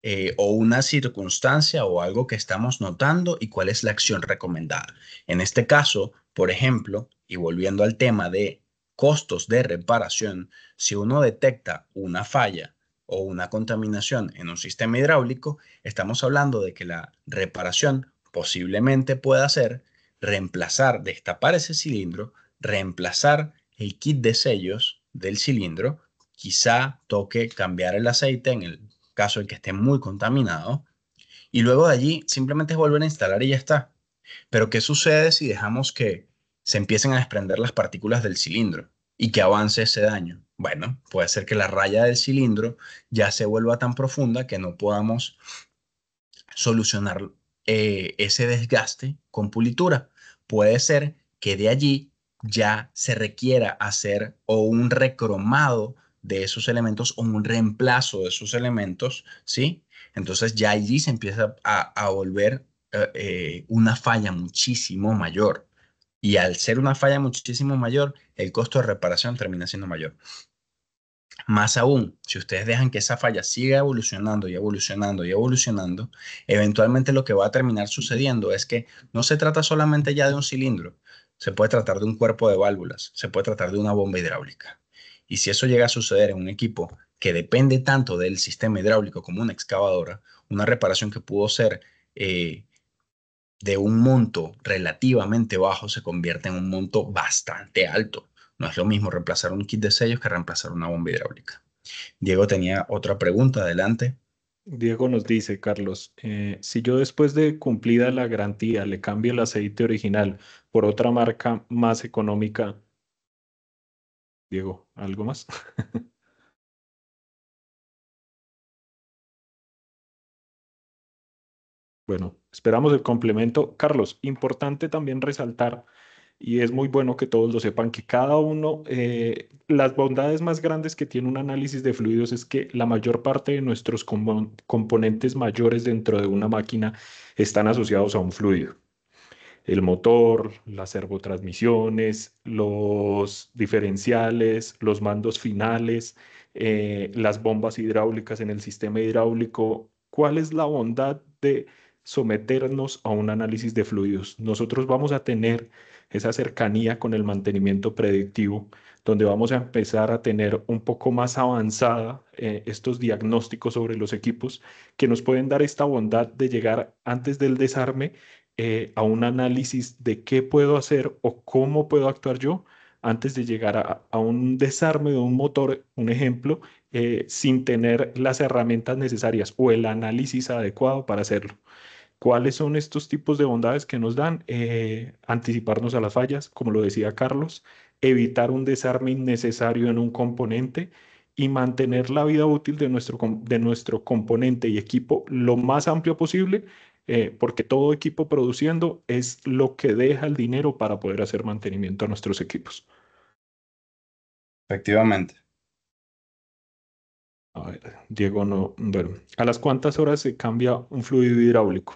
Speaker 3: eh, o una circunstancia o algo que estamos notando y cuál es la acción recomendada. En este caso, por ejemplo, y volviendo al tema de costos de reparación, si uno detecta una falla o una contaminación en un sistema hidráulico, estamos hablando de que la reparación posiblemente pueda ser reemplazar, destapar ese cilindro, reemplazar el kit de sellos del cilindro, quizá toque cambiar el aceite en el caso en que esté muy contaminado, y luego de allí simplemente es volver a instalar y ya está. Pero ¿qué sucede si dejamos que se empiecen a desprender las partículas del cilindro y que avance ese daño? Bueno, puede ser que la raya del cilindro ya se vuelva tan profunda que no podamos solucionar eh, ese desgaste con pulitura. Puede ser que de allí ya se requiera hacer o un recromado de esos elementos o un reemplazo de esos elementos, ¿sí? Entonces ya allí se empieza a, volver eh, eh, una falla muchísimo mayor. Y al ser una falla muchísimo mayor, el costo de reparación termina siendo mayor. Más aún, si ustedes dejan que esa falla siga evolucionando y evolucionando y evolucionando, eventualmente lo que va a terminar sucediendo es que no se trata solamente ya de un cilindro, se puede tratar de un cuerpo de válvulas, se puede tratar de una bomba hidráulica. Y si eso llega a suceder en un equipo que depende tanto del sistema hidráulico como una excavadora, una reparación que pudo ser eh, de un monto relativamente bajo se convierte en un monto bastante alto. No es lo mismo reemplazar un kit de sellos que reemplazar una bomba hidráulica. Diego tenía otra pregunta, adelante. Diego nos dice, Carlos,
Speaker 2: eh, si yo después de cumplida la garantía le cambio el aceite original por otra
Speaker 5: marca más económica, Diego, ¿algo más? (laughs) bueno, esperamos el complemento. Carlos, importante también resaltar,
Speaker 2: y es muy bueno que todos lo sepan, que cada uno, eh, las bondades más grandes que tiene un análisis de fluidos es que la mayor parte de nuestros componentes mayores dentro de una máquina están asociados a un fluido el motor, las servotransmisiones, los diferenciales, los mandos finales, eh, las bombas hidráulicas en el sistema hidráulico. ¿Cuál es la bondad de someternos a un análisis de fluidos? Nosotros vamos a tener esa cercanía con el mantenimiento predictivo, donde vamos a empezar a tener un poco más avanzada eh, estos diagnósticos sobre los equipos que nos pueden dar esta bondad de llegar antes del desarme eh, a un análisis de qué puedo hacer o cómo puedo actuar yo antes de llegar a, un desarme de un motor, un ejemplo, eh, sin tener las herramientas necesarias o el análisis adecuado para hacerlo. ¿Cuáles son estos tipos de bondades que nos dan? Eh, anticiparnos a las fallas, como lo decía Carlos, evitar un desarme innecesario en un componente y mantener la vida útil de nuestro, de nuestro componente y equipo lo más amplio posible eh, porque todo equipo produciendo es lo que deja el dinero para poder hacer mantenimiento a nuestros equipos.
Speaker 4: Efectivamente.
Speaker 2: A ver, Diego, no. ¿a las cuántas horas se cambia un fluido hidráulico?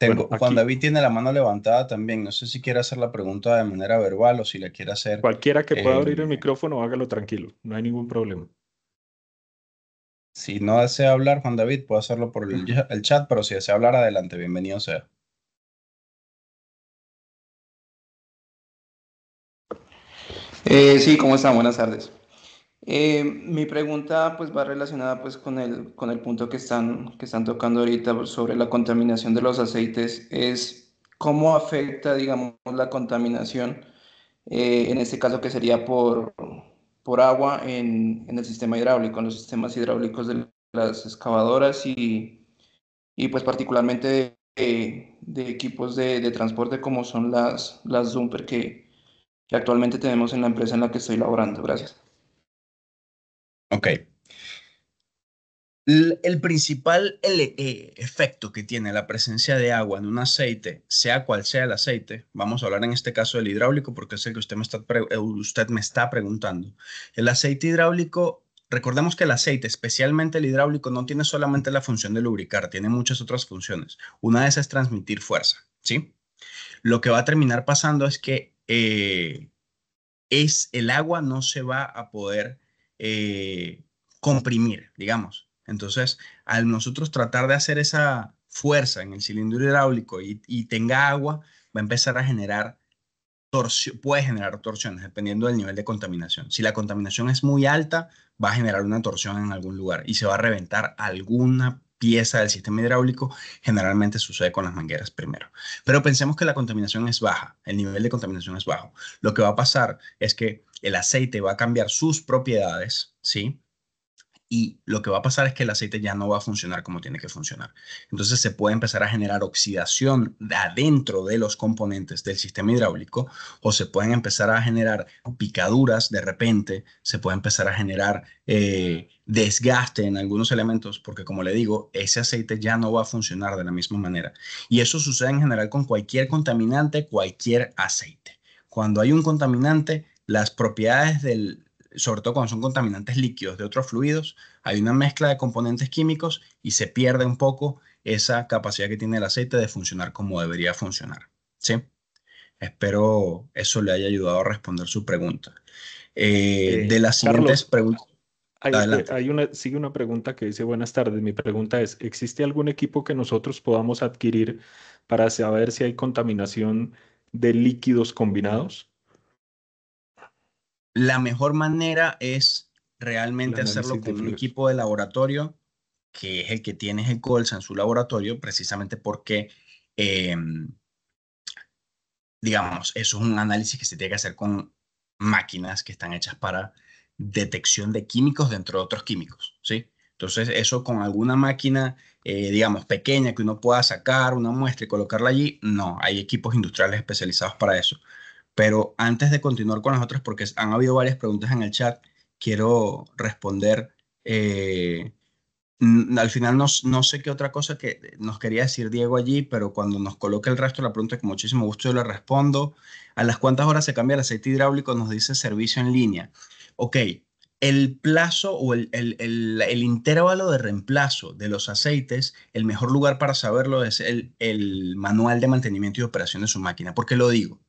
Speaker 4: Tengo, David tiene la mano levantada también.
Speaker 3: No sé si quiere hacer la pregunta de manera verbal o si la quiere hacer. Cualquiera que pueda abrir
Speaker 2: el eh, micrófono, hágalo
Speaker 4: tranquilo. No hay ningún problema. Si no desea hablar, Juan David, puede hacerlo por el, chat, pero si desea hablar, adelante, bienvenido sea. Eh, sí, ¿cómo están? Buenas tardes.
Speaker 1: Eh, mi pregunta pues va relacionada pues con el, con el punto que están, que están tocando ahorita sobre la contaminación de los aceites, es cómo afecta, digamos, la contaminación, eh, en este caso que sería por, por agua en, en el sistema hidráulico, en los sistemas hidráulicos de las excavadoras y, y pues particularmente de, equipos de, de, transporte como son
Speaker 4: las, las Dumper que, que actualmente tenemos en la empresa en la que estoy laborando. Gracias. Ok, el principal
Speaker 3: eh, efecto que tiene la presencia de agua en un aceite, sea cual sea el aceite, vamos a hablar en este caso del hidráulico porque es el que usted me está, eh, usted me está preguntando. El aceite hidráulico, recordemos que el aceite, especialmente el hidráulico, no tiene solamente la función de lubricar, tiene muchas otras funciones. Una de esas es transmitir fuerza, ¿sí? Lo que va a terminar pasando es que eh, es, el agua no se va a poder comprimir, digamos entonces, al nosotros tratar de hacer esa fuerza en el cilindro hidráulico y, tenga agua, va a empezar a generar torsión, puede generar torsiones dependiendo del nivel de contaminación. Si la contaminación es muy alta, va a generar una torsión en algún lugar y se va a reventar alguna pieza del sistema hidráulico, generalmente sucede con las mangueras primero. Pero pensemos que la contaminación es baja, el nivel de contaminación es bajo. Lo que va a pasar es que el aceite va a cambiar sus propiedades, ¿sí? y lo que va a pasar es que el aceite ya no va a funcionar como tiene que funcionar. Entonces se puede empezar a generar oxidación adentro de los componentes del sistema hidráulico o se pueden empezar a generar picaduras de repente, se puede empezar a generar eh, desgaste en algunos elementos porque como le digo, ese aceite ya no va a funcionar de la misma manera. Y eso sucede en general con cualquier contaminante, cualquier aceite. Cuando hay un contaminante, las propiedades del, sobre todo cuando son contaminantes líquidos de otros fluidos, hay una mezcla de componentes químicos y se pierde un poco esa capacidad que tiene el aceite de funcionar como debería funcionar. ¿sí? Espero eso le haya ayudado a responder su pregunta. Eh, eh, de las siguientes preguntas. Hay,
Speaker 2: eh, hay, una, sigue una pregunta que dice, buenas tardes, mi pregunta es, ¿existe algún equipo que nosotros podamos adquirir para saber si hay contaminación de líquidos combinados?
Speaker 3: la mejor manera es realmente hacerlo con un equipo de laboratorio, que es el que tiene el Colsa en su laboratorio, precisamente porque, em, digamos, eso es un análisis que se tiene que hacer con máquinas que están hechas para detección de químicos dentro de otros químicos, ¿sí? Entonces, eso con alguna máquina, eh, digamos, pequeña que uno pueda sacar una muestra y colocarla allí, no, hay equipos industriales especializados para eso. Pero antes de continuar con las otras, porque han habido varias preguntas en el chat, quiero responder. Eh, al final no, sé qué otra cosa que nos quería decir Diego allí, pero cuando nos coloque el resto de la pregunta, con muchísimo gusto yo le respondo. ¿A las cuántas horas se cambia el aceite hidráulico? Nos dice servicio en línea. Ok, el plazo o el, el, el, el, intervalo de reemplazo de los aceites, el mejor lugar para saberlo es el, manual de mantenimiento y operación de su máquina. ¿Por qué lo digo?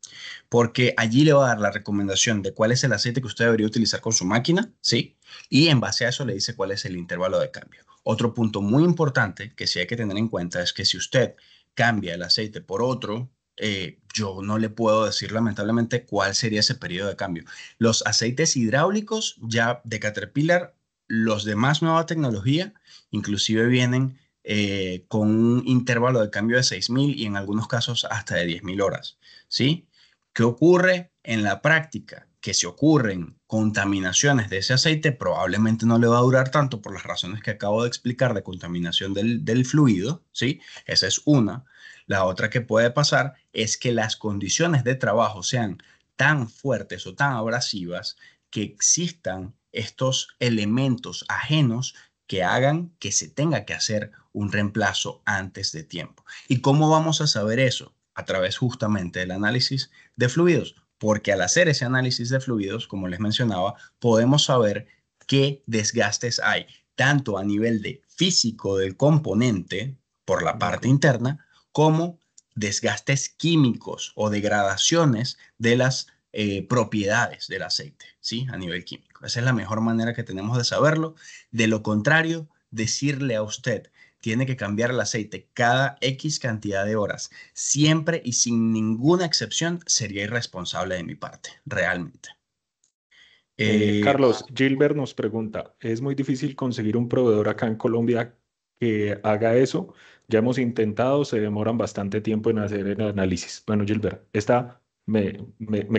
Speaker 3: Porque allí le va a dar la recomendación de cuál es el aceite que usted debería utilizar con su máquina, ¿sí? Y en base a eso le dice cuál es el intervalo de cambio. Otro punto muy importante que sí hay que tener en cuenta es que si usted cambia el aceite por otro, eh, yo no le puedo decir lamentablemente cuál sería ese periodo de cambio. Los aceites hidráulicos ya de Caterpillar, los de más nueva tecnología, inclusive vienen eh, con un intervalo de cambio de 6.000 y en algunos casos hasta de 10.000 horas. ¿sí? ¿Qué ocurre en la práctica? que si ocurren contaminaciones de ese aceite, probablemente no le va a durar tanto por las razones que acabo de explicar de contaminación del, del, fluido, ¿sí? Esa es una. La otra que puede pasar es que las condiciones de trabajo sean tan fuertes o tan abrasivas que existan estos elementos ajenos que hagan que se tenga que hacer un reemplazo antes de tiempo. ¿Y cómo vamos a saber eso? A través justamente del análisis de fluidos porque al hacer ese análisis de fluidos, como les mencionaba, podemos saber qué desgastes hay, tanto a nivel de físico del componente por la parte interna, como desgastes químicos o degradaciones de las eh, propiedades del aceite, ¿sí? A nivel químico. Esa es la mejor manera que tenemos de saberlo. De lo contrario, decirle a usted tiene que cambiar el aceite cada X cantidad de horas. Siempre y sin ninguna excepción sería irresponsable de mi parte, realmente. Eh, eh, Carlos,
Speaker 2: Gilbert nos pregunta, ¿es muy difícil conseguir un proveedor acá en Colombia que haga eso? Ya hemos intentado, se demoran bastante tiempo en hacer el análisis. Bueno, Gilbert, esta me,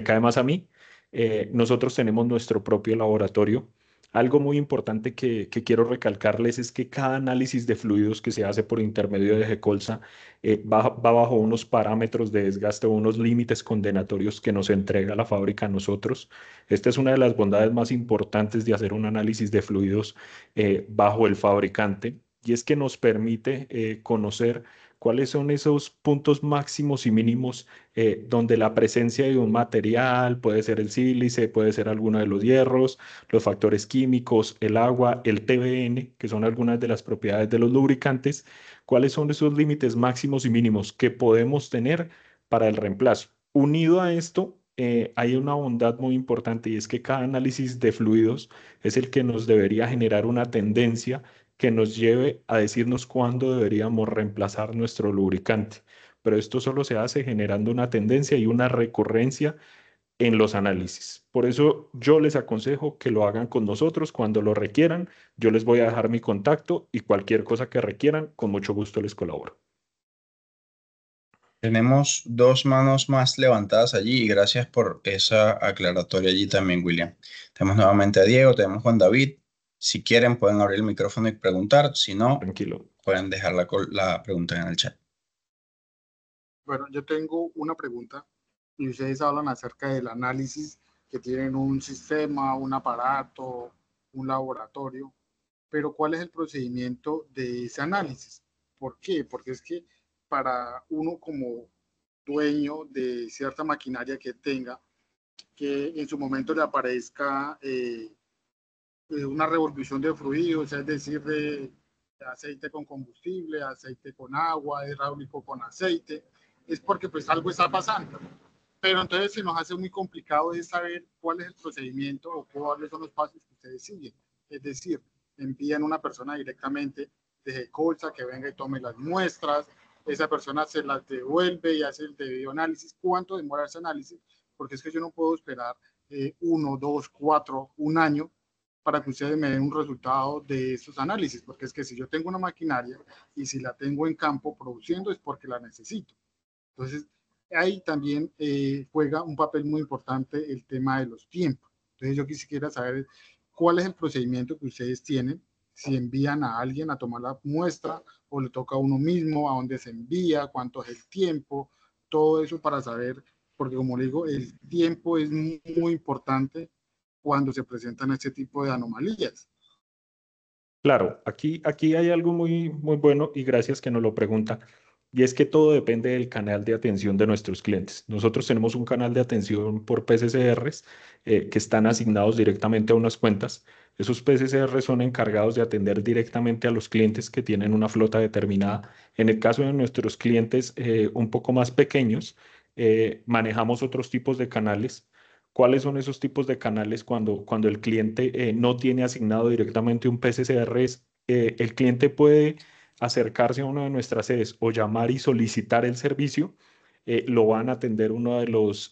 Speaker 2: cae más a mí. Eh, nosotros tenemos nuestro propio laboratorio algo muy importante que, quiero recalcarles es que cada análisis de fluidos que se hace por intermedio de GECOLSA eh, va, bajo unos parámetros de desgaste, o unos límites condenatorios que nos entrega la fábrica a nosotros. Esta es una de las bondades más importantes de hacer un análisis de fluidos eh, bajo el fabricante y es que nos permite eh, conocer cuáles son esos puntos máximos y mínimos eh, donde la presencia de un material, puede ser el sílice, puede ser alguno de los hierros, los factores químicos, el agua, el TBN, que son algunas de las propiedades de los lubricantes, cuáles son esos límites máximos y mínimos que podemos tener para el reemplazo. Unido a esto, eh, hay una bondad muy importante y es que cada análisis de fluidos es el que nos debería generar una tendencia que nos lleve a decirnos cuándo deberíamos reemplazar nuestro lubricante. Pero esto solo se hace generando una tendencia y una recurrencia en los análisis. Por eso yo les aconsejo que lo hagan con nosotros cuando lo requieran. Yo les voy a dejar mi contacto y cualquier cosa que requieran, con
Speaker 3: mucho gusto les colaboro. Tenemos dos manos más levantadas allí y gracias por esa aclaratoria allí también, William. Tenemos nuevamente a Diego, tenemos a Juan David, si quieren, pueden abrir el micrófono y preguntar. Si no, Tranquilo. pueden dejar
Speaker 4: la, la pregunta en el chat.
Speaker 6: Bueno, yo tengo una pregunta y ustedes hablan acerca del análisis que tienen un sistema, un aparato, un laboratorio, pero ¿cuál es el procedimiento de ese análisis? ¿Por qué? Porque es que para uno como dueño de cierta maquinaria que tenga, que en su momento le aparezca eh, una revolución de fluidos, es decir, de, aceite con combustible, aceite con agua, hidráulico con aceite, es porque pues algo está pasando. Pero entonces se nos hace muy complicado de saber cuál es el procedimiento o cuáles son los pasos que ustedes siguen. Es decir, envían una persona directamente desde colza que venga y tome las muestras, esa persona se las devuelve y hace el debido análisis. ¿Cuánto demora ese análisis? Porque es que yo no puedo esperar eh, uno, dos, cuatro, un año para que ustedes me den un resultado de esos análisis, porque es que si yo tengo una maquinaria y si la tengo en campo produciendo es porque la necesito. Entonces, ahí también eh, juega un papel muy importante el tema de los tiempos. Entonces, yo quisiera saber cuál es el procedimiento que ustedes tienen, si envían a alguien a tomar la muestra o le toca a uno mismo, a dónde se envía, cuánto es el tiempo, todo eso para saber, porque como le digo, el tiempo es muy importante cuando se presentan este tipo de anomalías.
Speaker 2: Claro, aquí, aquí hay algo muy, muy bueno y gracias que nos lo pregunta. Y es que todo depende del canal de atención de nuestros clientes. Nosotros tenemos un canal de atención por PCCRs eh, que están asignados directamente a unas cuentas. Esos PCCRs son encargados de atender directamente a los clientes que tienen una flota determinada. En el caso de nuestros clientes eh, un poco más pequeños, eh, manejamos otros tipos de canales cuáles son esos tipos de canales cuando, cuando el cliente eh, no tiene asignado directamente un PCCR? Eh, el cliente puede acercarse a una de nuestras sedes o llamar y solicitar el servicio. Eh, lo van a atender uno de los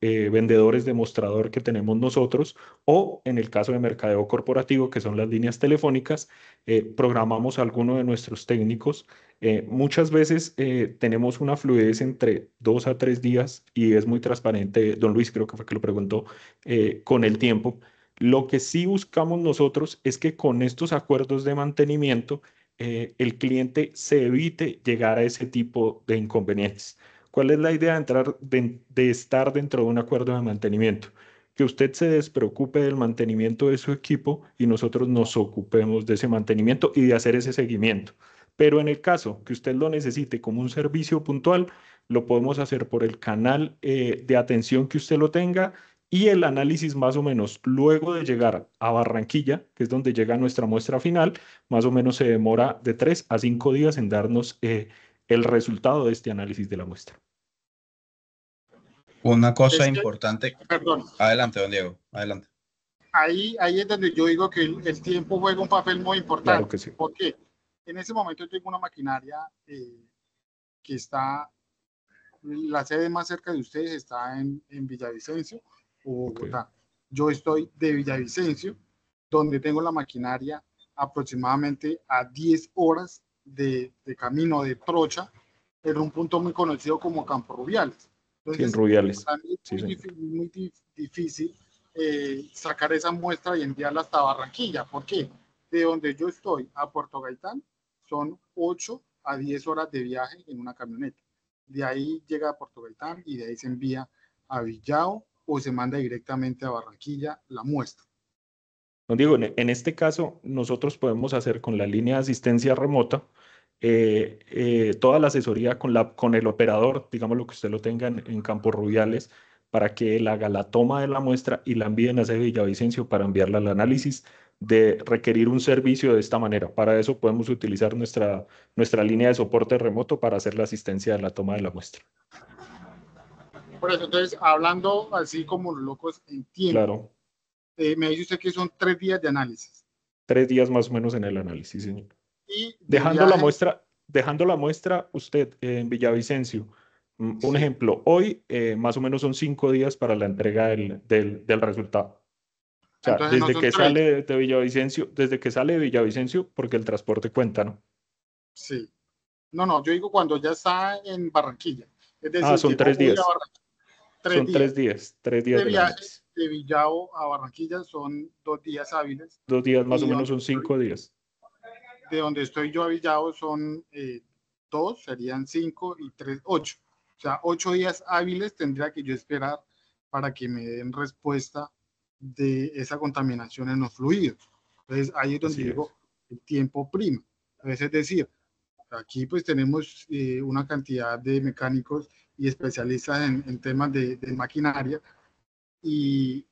Speaker 2: vendedores de mostrador que tenemos nosotros o en el caso de mercadeo corporativo, que son las líneas telefónicas, programamos a alguno de nuestros técnicos eh, muchas veces eh, tenemos una fluidez entre dos a tres días y es muy transparente, don Luis creo que fue que lo preguntó, eh, con el tiempo. Lo que sí buscamos nosotros es que con estos acuerdos de mantenimiento el cliente se evite llegar a ese tipo de inconvenientes. ¿Cuál es la idea de, entrar, de estar dentro de un acuerdo de mantenimiento? que usted se despreocupe del mantenimiento de su equipo y nosotros nos ocupemos de ese mantenimiento y de hacer ese seguimiento. Pero en el caso que usted lo necesite como un servicio puntual, lo podemos hacer por el canal eh, de atención que usted lo tenga y el análisis más o menos luego de llegar a Barranquilla, que es donde llega nuestra muestra final, más o menos se demora de tres a cinco días en darnos eh, el resultado de este análisis de la muestra.
Speaker 3: Una cosa importante. Perdón. Adelante, don Diego. Adelante.
Speaker 6: Ahí, ahí es donde yo digo que el, tiempo juega un papel muy importante. Claro que sí en ese momento tengo una maquinaria eh, que está, la sede más cerca de ustedes está en, en Villavicencio o Yo estoy de Villavicencio, donde tengo la maquinaria aproximadamente a 10 horas de, camino de trocha en un punto muy conocido como Campo Rubiales. Entonces, Rubiales. Muy, difícil, muy, eh, difícil sacar esa muestra y enviarla hasta Barranquilla. ¿Por qué? De donde yo estoy a Puerto Gaitán son 8 a 10 horas de viaje en una camioneta. De ahí llega a Puerto Gaitán y de ahí se envía a Villao o se manda directamente a Barranquilla la muestra.
Speaker 2: Don Diego, en este caso nosotros podemos hacer con la línea de asistencia remota eh, eh, toda la asesoría con, la, con el operador, digamos lo que usted lo tenga en, Campos Rubiales, para que él haga la toma de la muestra y la envíen a Villavicencio para enviarla al análisis de requerir un servicio de esta manera. Para eso podemos utilizar nuestra, nuestra línea de soporte remoto para hacer la asistencia de la toma de la muestra.
Speaker 6: Por eso, entonces, hablando así como los locos en claro. Eh, me dice usted que
Speaker 2: son tres días de análisis. Tres días más o menos en el análisis, señor.
Speaker 5: Y dejando, la
Speaker 2: muestra, dejando la muestra usted en Villavicencio, mm, un ejemplo, hoy eh, más o menos son cinco días para la entrega del, del, del resultado
Speaker 5: desde que sale
Speaker 2: de Villavicencio, desde que sale de Villavicencio, porque el transporte cuenta, ¿no?
Speaker 6: Sí. No, no, yo digo cuando ya está en Barranquilla. Es ah, decir, ah, son tres días.
Speaker 2: son tres días, tres días de, viaje
Speaker 6: de Villavo a Barranquilla son dos días hábiles.
Speaker 2: Dos días, más o menos son cinco días.
Speaker 6: De donde estoy yo a Villavo son eh, dos, serían cinco y tres, ocho. O sea, ocho días hábiles tendría que yo esperar para que me den respuesta de esa contaminación en los fluidos. Entonces, ahí es donde llegó digo, el tiempo prima. A veces decir, aquí pues tenemos eh, una cantidad de mecánicos y especialistas en, temas de, maquinaria y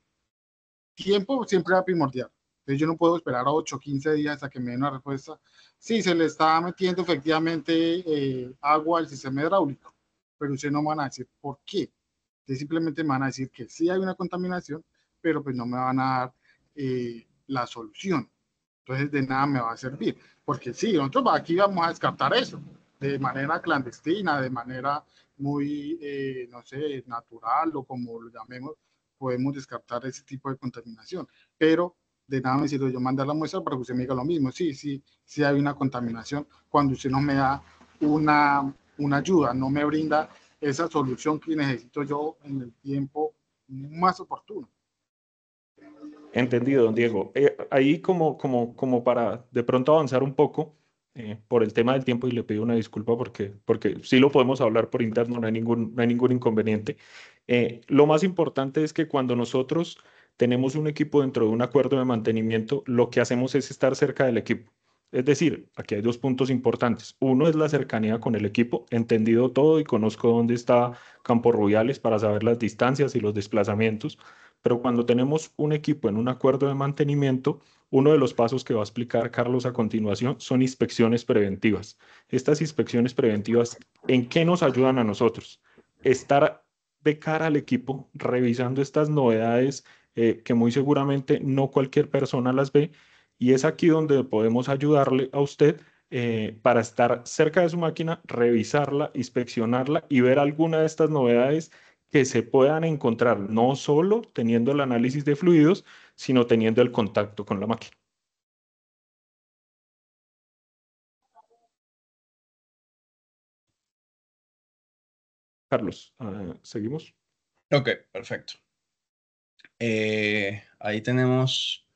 Speaker 6: tiempo siempre va primordial. Entonces yo no puedo esperar a 8 o 15 días hasta que me den una respuesta. Sí, se le está metiendo efectivamente eh, agua al sistema hidráulico, pero ustedes no me van a decir por qué. ustedes simplemente me van a decir que sí hay una contaminación pero pues no me van a dar eh, la solución. Entonces de nada me va a servir, porque sí, nosotros aquí vamos a descartar eso de manera clandestina, de manera muy, eh, no sé, natural o como lo llamemos, podemos descartar ese tipo de contaminación. Pero de nada me sirve yo mandar la muestra para que usted me diga lo mismo. Sí, sí, sí hay una contaminación cuando usted no me da una, una ayuda, no me brinda esa solución que necesito yo en el tiempo más oportuno.
Speaker 2: Entendido, don Diego. Eh, ahí como, como, como para de pronto avanzar un poco eh, por el tema del tiempo y le pido una disculpa porque, porque sí lo podemos hablar por interno, no hay ningún, hay ningún inconveniente. Eh, lo más importante es que cuando nosotros tenemos un equipo dentro de un acuerdo de mantenimiento, lo que hacemos es estar cerca del equipo. Es decir, aquí hay dos puntos importantes. Uno es la cercanía con el equipo, entendido todo y conozco dónde está Campo Rubiales para saber las distancias y los desplazamientos, pero cuando tenemos un equipo en un acuerdo de mantenimiento, uno de los pasos que va a explicar Carlos a continuación son inspecciones preventivas. Estas inspecciones preventivas, ¿en qué nos ayudan a nosotros? Estar de cara al equipo revisando estas novedades eh, que muy seguramente no cualquier persona las ve y es aquí donde podemos ayudarle a usted eh, para estar cerca de su máquina, revisarla, inspeccionarla y ver alguna de estas novedades que se puedan encontrar no solo teniendo el análisis de fluidos, sino teniendo el
Speaker 5: contacto con la máquina. Carlos, ah, ¿seguimos?
Speaker 3: Ok, perfecto. Eh, ahí tenemos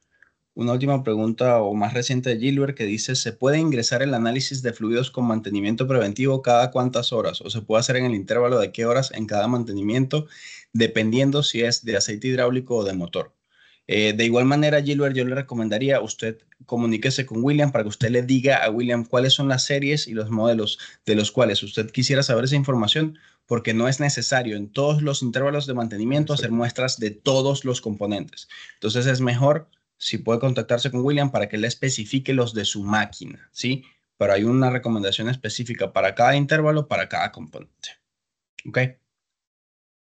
Speaker 3: una última pregunta o más reciente de Gilbert que dice, ¿se puede ingresar el análisis de fluidos con mantenimiento preventivo cada cuántas horas o se puede hacer en el intervalo de qué horas en cada mantenimiento dependiendo si es de aceite hidráulico o de motor? Eh, de igual manera, Gilbert, yo le recomendaría a usted comuníquese con William para que usted le diga a William cuáles son las series y los modelos de los cuales usted quisiera saber esa información, porque no es necesario en todos los intervalos de mantenimiento hacer muestras de todos los componentes. Entonces es mejor si puede contactarse con William para que le especifique los de su máquina, ¿sí? Pero hay una recomendación específica para cada intervalo, para cada componente. ¿Ok?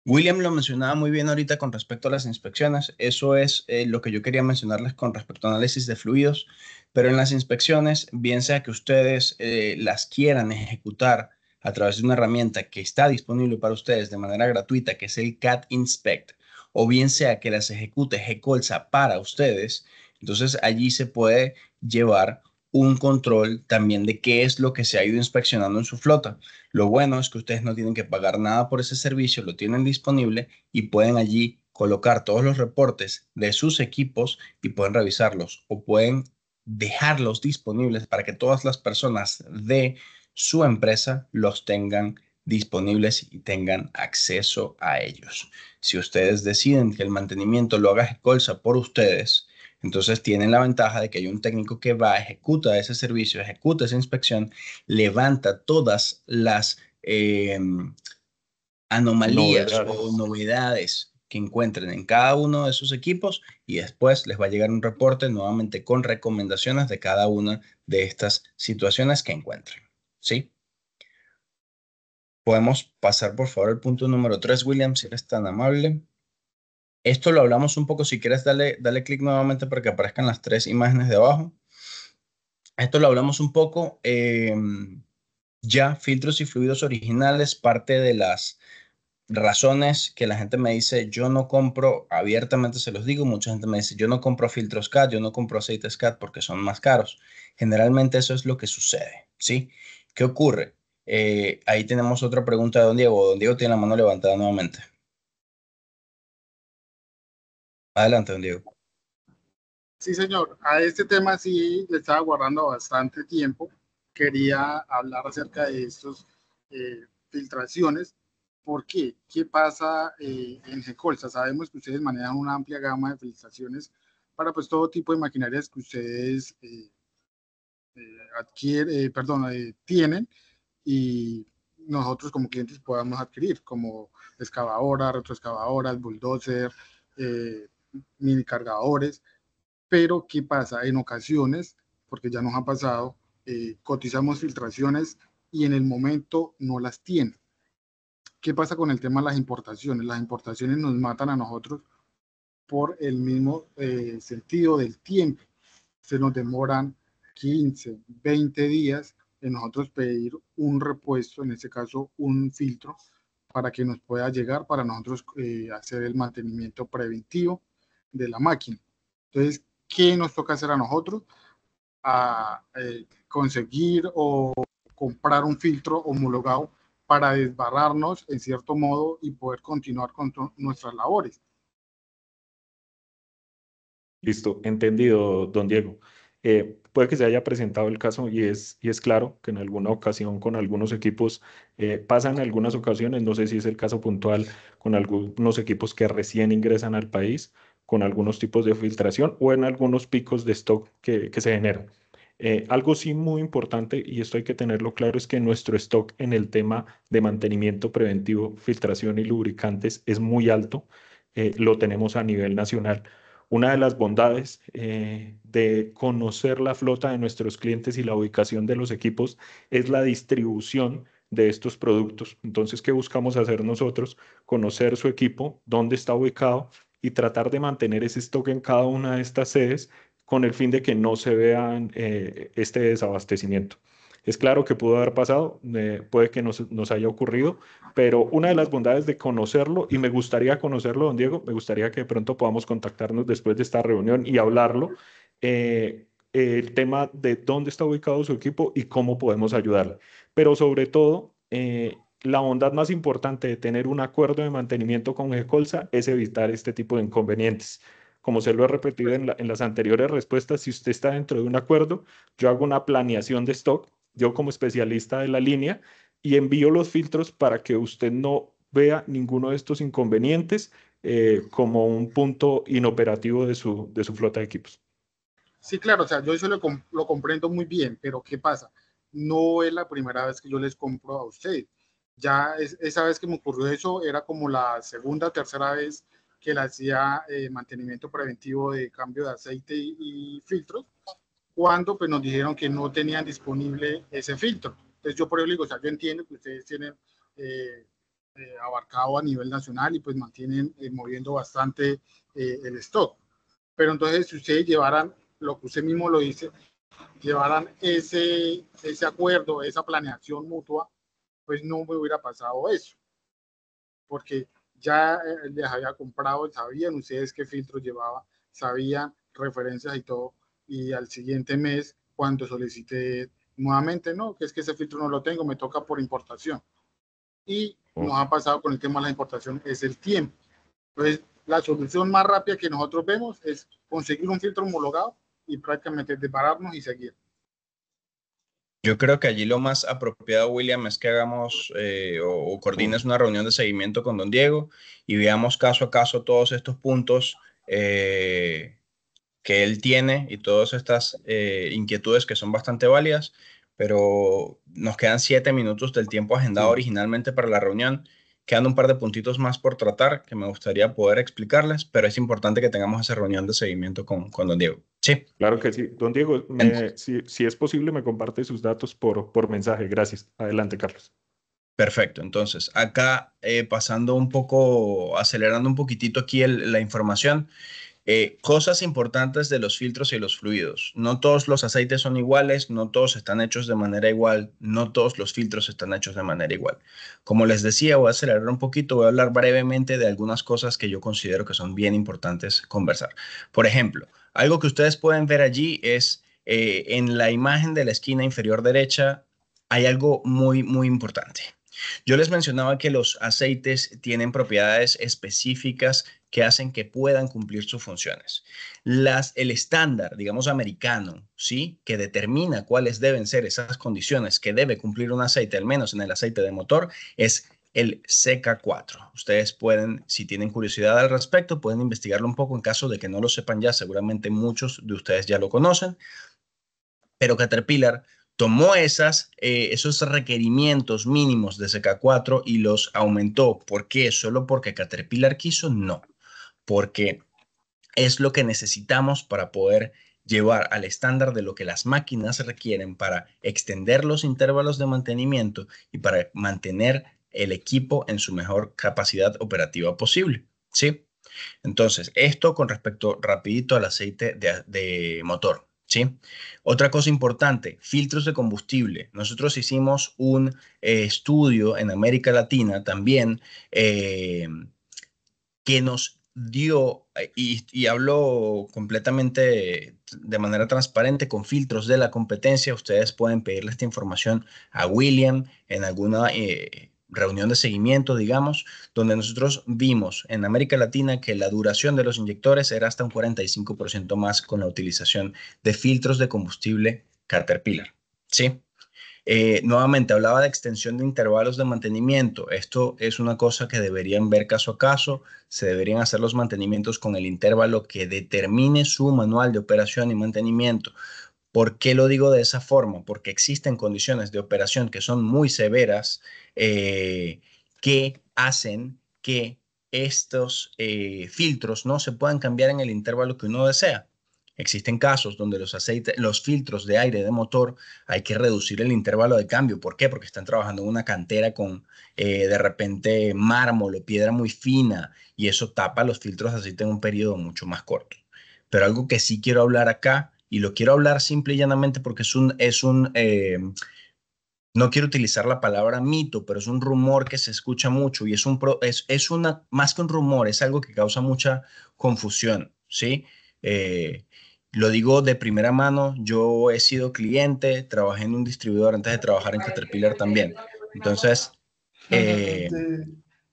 Speaker 3: William lo mencionaba muy bien ahorita con respecto a las inspecciones. Eso es eh, lo que yo quería mencionarles con respecto a análisis de fluidos. Pero en las inspecciones, bien sea que ustedes eh, las quieran ejecutar a través de una herramienta que está disponible para ustedes de manera gratuita, que es el CAT Inspect, o bien sea que las ejecute G-Colsa para ustedes, entonces allí se puede llevar un control también de qué es lo que se ha ido inspeccionando en su flota. Lo bueno es que ustedes no tienen que pagar nada por ese servicio, lo tienen disponible y pueden allí colocar todos los reportes de sus equipos y pueden revisarlos o pueden dejarlos disponibles para que todas las personas de su empresa los tengan disponibles y tengan acceso a ellos. Si ustedes deciden que el mantenimiento lo haga Colsa por ustedes, entonces tienen la ventaja de que hay un técnico que va, ejecuta ese servicio, ejecuta esa inspección, levanta todas las eh, anomalías o novedades que encuentren en cada uno de sus equipos y después les va a llegar un reporte nuevamente con recomendaciones de cada una de estas situaciones que encuentren. ¿Sí? podemos pasar por favor al punto número 3, William, si eres tan amable. Esto lo hablamos un poco, si quieres dale, dale clic nuevamente para que aparezcan las tres imágenes de abajo. Esto lo hablamos un poco. Em, ya, filtros y fluidos originales, parte de las razones que la gente me dice, yo no compro, abiertamente se los digo, mucha gente me dice, yo no compro filtros CAT, yo no compro aceites CAD porque son más caros. Generalmente eso es lo que sucede, ¿sí?
Speaker 4: ¿Qué ocurre? Eh, ahí tenemos otra pregunta de Don Diego. Don Diego tiene la mano levantada nuevamente. Adelante, Don Diego.
Speaker 6: Sí, señor. A este tema sí le estaba guardando bastante tiempo. Quería hablar acerca de estos eh, filtraciones. ¿Por qué? ¿Qué pasa eh, en Gecolsa? Sabemos que ustedes manejan una amplia gama de filtraciones para pues todo tipo de maquinarias que ustedes eh, adquieren, perdón, tienen y nosotros como clientes podamos adquirir, como excavadoras, retroexcavadoras, bulldozer, eh, mini cargadores. Pero, ¿qué pasa? En ocasiones, porque ya nos ha pasado, eh, cotizamos filtraciones y en el momento no las tiene. ¿Qué pasa con el tema de las importaciones? Las importaciones nos matan a nosotros por el mismo eh, sentido del tiempo. Se nos demoran 15, 20 días nosotros pedir un repuesto, en este caso un filtro, para que nos pueda llegar para nosotros eh, hacer el mantenimiento preventivo de la máquina. Entonces, ¿qué nos toca hacer a nosotros? A eh, conseguir o comprar un filtro homologado para desbarrarnos en cierto modo y poder continuar con nuestras labores.
Speaker 2: Listo, entendido, don Diego. Eh, puede que se haya presentado el caso y es, y es claro que en alguna ocasión con algunos equipos eh, pasan algunas ocasiones, no sé si es el caso puntual con algunos equipos que recién ingresan al país, con algunos tipos de filtración o en algunos picos de stock que, se generan. Eh, algo sí muy importante, y esto hay que tenerlo claro, es que nuestro stock en el tema de mantenimiento preventivo, filtración y lubricantes es muy alto. lo tenemos a nivel nacional una de las bondades eh, de conocer la flota de nuestros clientes y la ubicación de los equipos es la distribución de estos productos. Entonces, ¿qué buscamos hacer nosotros? Conocer su equipo, dónde está ubicado y tratar de mantener ese stock en cada una de estas sedes con el fin de que no se vea eh, este desabastecimiento. Es claro que pudo haber pasado, eh, puede que nos, haya ocurrido, pero una de las bondades de conocerlo, y me gustaría conocerlo, don Diego, me gustaría que de pronto podamos contactarnos después de esta reunión y hablarlo, eh, el tema de dónde está ubicado su equipo y cómo podemos ayudarle. Pero sobre todo, eh, la bondad más importante de tener un acuerdo de mantenimiento con Ecolsa es evitar este tipo de inconvenientes como se lo he repetido en, las anteriores respuestas, si usted está dentro de un acuerdo, yo hago una planeación de stock yo como especialista de la línea, y envío los filtros para que usted no vea ninguno de estos inconvenientes eh, como un punto inoperativo de su, de su flota de equipos.
Speaker 6: Sí, claro, o sea, yo eso lo, lo comprendo muy bien, pero ¿qué pasa? No es la primera vez que yo les compro a ustedes. Ya esa vez que me ocurrió eso era como la segunda, tercera vez que le hacía eh, mantenimiento preventivo de cambio de aceite y filtros cuando pues, nos dijeron que no tenían disponible ese filtro. Entonces yo por eso digo, o sea, yo entiendo que ustedes tienen eh, eh, abarcado a nivel nacional y pues mantienen eh, moviendo bastante el stock. Pero entonces si ustedes llevaran, lo que usted mismo lo dice, llevaran ese, ese acuerdo, esa planeación mutua, pues no me hubiera pasado eso. Porque ya les había comprado, sabían ustedes qué filtro llevaba, sabían referencias y todo y al siguiente mes, cuando solicite nuevamente, no, que es que ese filtro no lo tengo, me toca por importación. Y nos ha pasado con el tema de la importación, es el tiempo. Entonces, la solución más rápida que nosotros vemos es conseguir un filtro homologado y prácticamente depararnos y seguir.
Speaker 3: Yo creo que allí lo más apropiado, William, es que hagamos eh, o, o, coordines una reunión de seguimiento con don Diego y veamos caso a caso todos estos puntos eh, que él tiene y todas estas eh, inquietudes que son bastante válidas, pero nos quedan siete minutos del tiempo agendado originalmente para la reunión. Quedan un par de puntitos más por tratar que me gustaría poder explicarles, pero es importante que tengamos esa reunión de seguimiento con, con don Diego. Sí.
Speaker 2: Claro que sí. Don Diego, si, es posible, me comparte sus datos por, por mensaje. Gracias. Adelante, Carlos.
Speaker 3: Perfecto, entonces acá eh, pasando un poco, acelerando un poquitito aquí la información, eh, cosas importantes de los filtros y los fluidos. No todos los aceites son iguales, no todos están hechos de manera igual, no todos los filtros están hechos de manera igual. Como les decía, voy a acelerar un poquito, voy a hablar brevemente de algunas cosas que yo considero que son bien importantes conversar. Por ejemplo, algo que ustedes pueden ver allí es eh, en la imagen de la esquina inferior derecha hay algo muy, muy importante. Yo les mencionaba que los aceites tienen propiedades específicas que hacen que puedan cumplir sus funciones. Las, el estándar, digamos, americano, ¿sí? que determina cuáles deben ser esas condiciones que debe cumplir un aceite, al menos en el aceite de motor, es el CK4. Ustedes pueden, si tienen curiosidad al respecto, pueden investigarlo un poco en caso de que no lo sepan ya. Seguramente muchos de ustedes ya lo conocen. Pero Caterpillar tomó esas, eh, esos requerimientos mínimos de CK4 y los aumentó. ¿Por qué? ¿Solo porque Caterpillar quiso? No porque es lo que necesitamos para poder llevar al estándar de lo que las máquinas requieren para extender los intervalos de mantenimiento y para mantener el equipo en su mejor capacidad operativa posible. ¿Sí? Entonces, esto con respecto rapidito al aceite de, motor. ¿Sí? Otra cosa importante, filtros de combustible. Nosotros hicimos un eh, estudio en América Latina también eh, que nos dio eh, y, hablo completamente de manera transparente con filtros de la competencia. Ustedes pueden pedirle esta información a William en alguna eh, reunión de seguimiento, digamos, donde nosotros vimos en América Latina que la duración de los inyectores era hasta un 45% más con la utilización de filtros de combustible Caterpillar. ¿Sí? Eh, nuevamente hablaba de extensión de intervalos de mantenimiento. Esto es una cosa que deberían ver caso a caso. Se deberían hacer los mantenimientos con el intervalo que determine su manual de operación y mantenimiento. ¿Por qué lo digo de esa forma? Porque existen condiciones de operación que son muy severas eh, que hacen que estos eh, filtros no se puedan cambiar en el intervalo que uno desea. Existen casos donde los los filtros de aire de motor hay que reducir el intervalo de cambio. ¿Por qué? Porque están trabajando en una cantera con eh, de repente mármol o piedra muy fina y eso tapa los filtros de aceite en un periodo mucho más corto. Pero algo que sí quiero hablar acá y lo quiero hablar simple y llanamente porque es un, es un eh, no quiero utilizar la palabra mito, pero es un rumor que se escucha mucho y es, un es, una, más que un rumor, es algo que causa mucha confusión, ¿sí? Eh, lo digo de primera mano, yo he sido cliente, trabajé en un distribuidor antes de trabajar en Caterpillar también. Entonces, eh,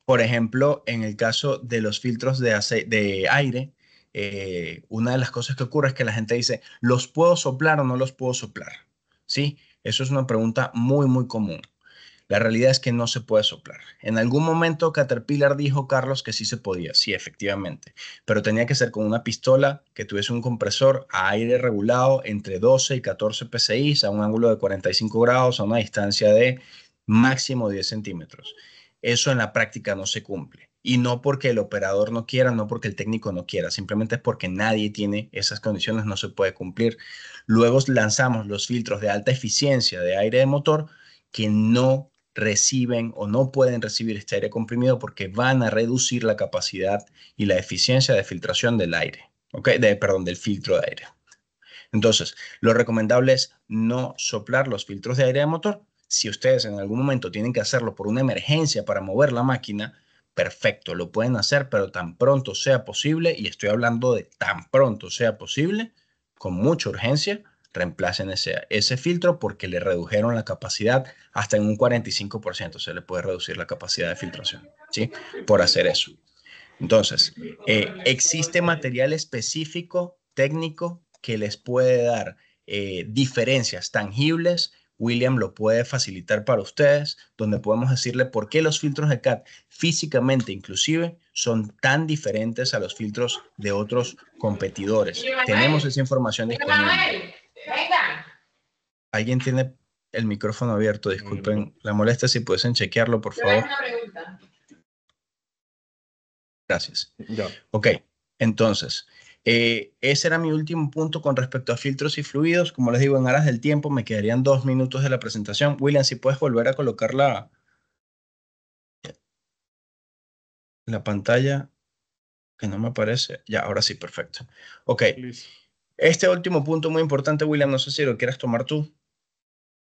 Speaker 3: por ejemplo, en el caso de los filtros de, de aire, eh, una de las cosas que ocurre es que la gente dice, ¿los puedo soplar o no los puedo soplar? ¿Sí? Eso es una pregunta muy, muy común. La realidad es que no se puede soplar. En algún momento Caterpillar dijo, Carlos, que sí se podía, sí, efectivamente, pero tenía que ser con una pistola que tuviese un compresor a aire regulado entre 12 y 14 psi a un ángulo de 45 grados, a una distancia de máximo 10 centímetros. Eso en la práctica no se cumple. Y no porque el operador no quiera, no porque el técnico no quiera, simplemente es porque nadie tiene esas condiciones, no se puede cumplir. Luego lanzamos los filtros de alta eficiencia de aire de motor que no reciben o no pueden recibir este aire comprimido porque van a reducir la capacidad y la eficiencia de filtración del aire, perdón, del filtro de aire. Entonces, lo recomendable es no soplar los filtros de aire de motor. Si ustedes en algún momento tienen que hacerlo por una emergencia para mover la máquina, perfecto, lo pueden hacer, pero tan pronto sea posible, y estoy hablando de tan pronto sea posible, con mucha urgencia, reemplacen ese, ese filtro porque le redujeron la capacidad hasta en un 45%, se le puede reducir la capacidad de filtración, ¿sí? Por hacer eso. Entonces, eh, existe material específico, técnico, que les puede dar eh, diferencias tangibles. William lo puede facilitar para ustedes, donde podemos decirle por qué los filtros de CAT físicamente inclusive son tan diferentes a los filtros de otros competidores. Tenemos esa información disponible. Venga. ¿Alguien tiene el micrófono abierto? Disculpen la molestia. Si pudiesen chequearlo, por favor. Gracias. Ok, entonces. Eh, ese era mi último punto con respecto a filtros y fluidos. Como les digo, en aras del tiempo me quedarían dos minutos de la presentación. William, si puedes
Speaker 4: volver a colocar la, la pantalla que no me aparece. Ya, ahora sí, perfecto. Ok. Este
Speaker 3: último punto muy importante, William, no sé si lo quieras tomar tú.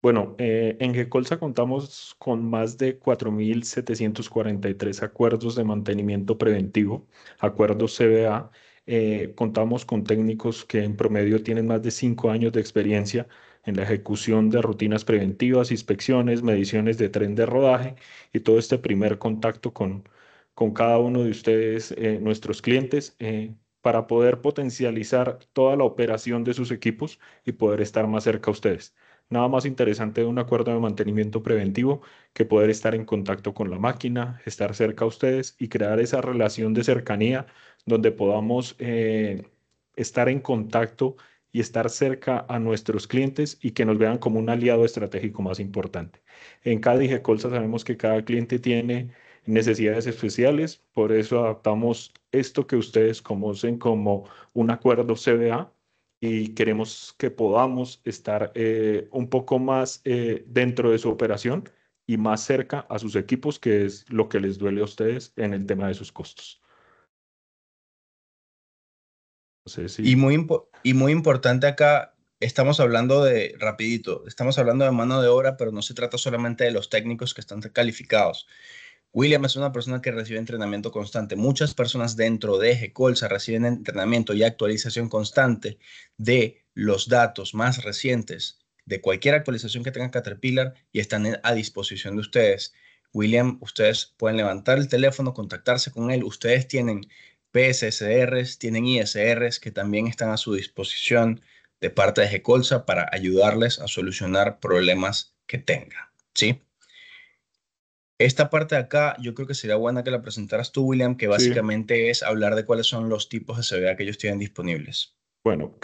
Speaker 2: Bueno, eh, en GECOLSA contamos con más de 4.743 acuerdos de mantenimiento preventivo, acuerdos CBA. Eh, contamos con técnicos que en promedio tienen más de cinco años de experiencia en la ejecución de rutinas preventivas, inspecciones, mediciones de tren de rodaje y todo este primer contacto con, con cada uno de ustedes, eh, nuestros clientes para poder potencializar toda la operación de sus equipos y poder estar más cerca a ustedes. Nada más interesante de un acuerdo de mantenimiento preventivo que poder estar en contacto con la máquina, estar cerca a ustedes y crear esa relación de cercanía donde podamos eh, estar en contacto y estar cerca a nuestros clientes y que nos vean como un aliado estratégico más importante. En cada Colsa sabemos que cada cliente tiene necesidades especiales. Por eso adaptamos esto que ustedes conocen como un acuerdo CBA y queremos que podamos estar eh, un poco más eh, dentro de su operación y más cerca a sus equipos, que es lo que les duele a ustedes en el tema de sus costos.
Speaker 4: y, muy y muy importante acá, estamos hablando de, rapidito, estamos hablando de mano de obra, pero no se trata solamente
Speaker 3: de los técnicos que están calificados. William es una persona que recibe entrenamiento constante. Muchas personas dentro de G-Colsa reciben entrenamiento y actualización constante de los datos más recientes de cualquier actualización que tenga Caterpillar y están a disposición de ustedes. William, ustedes pueden levantar el teléfono, contactarse con él. Ustedes tienen PSSRs, tienen ISRs que también están a su disposición de parte de G-Colsa para ayudarles a solucionar problemas que tengan. ¿Sí? Esta parte de acá, yo creo que sería buena que la presentaras tú, William, que básicamente es hablar de cuáles son los tipos de seguridad que ellos tienen disponibles.
Speaker 2: Bueno,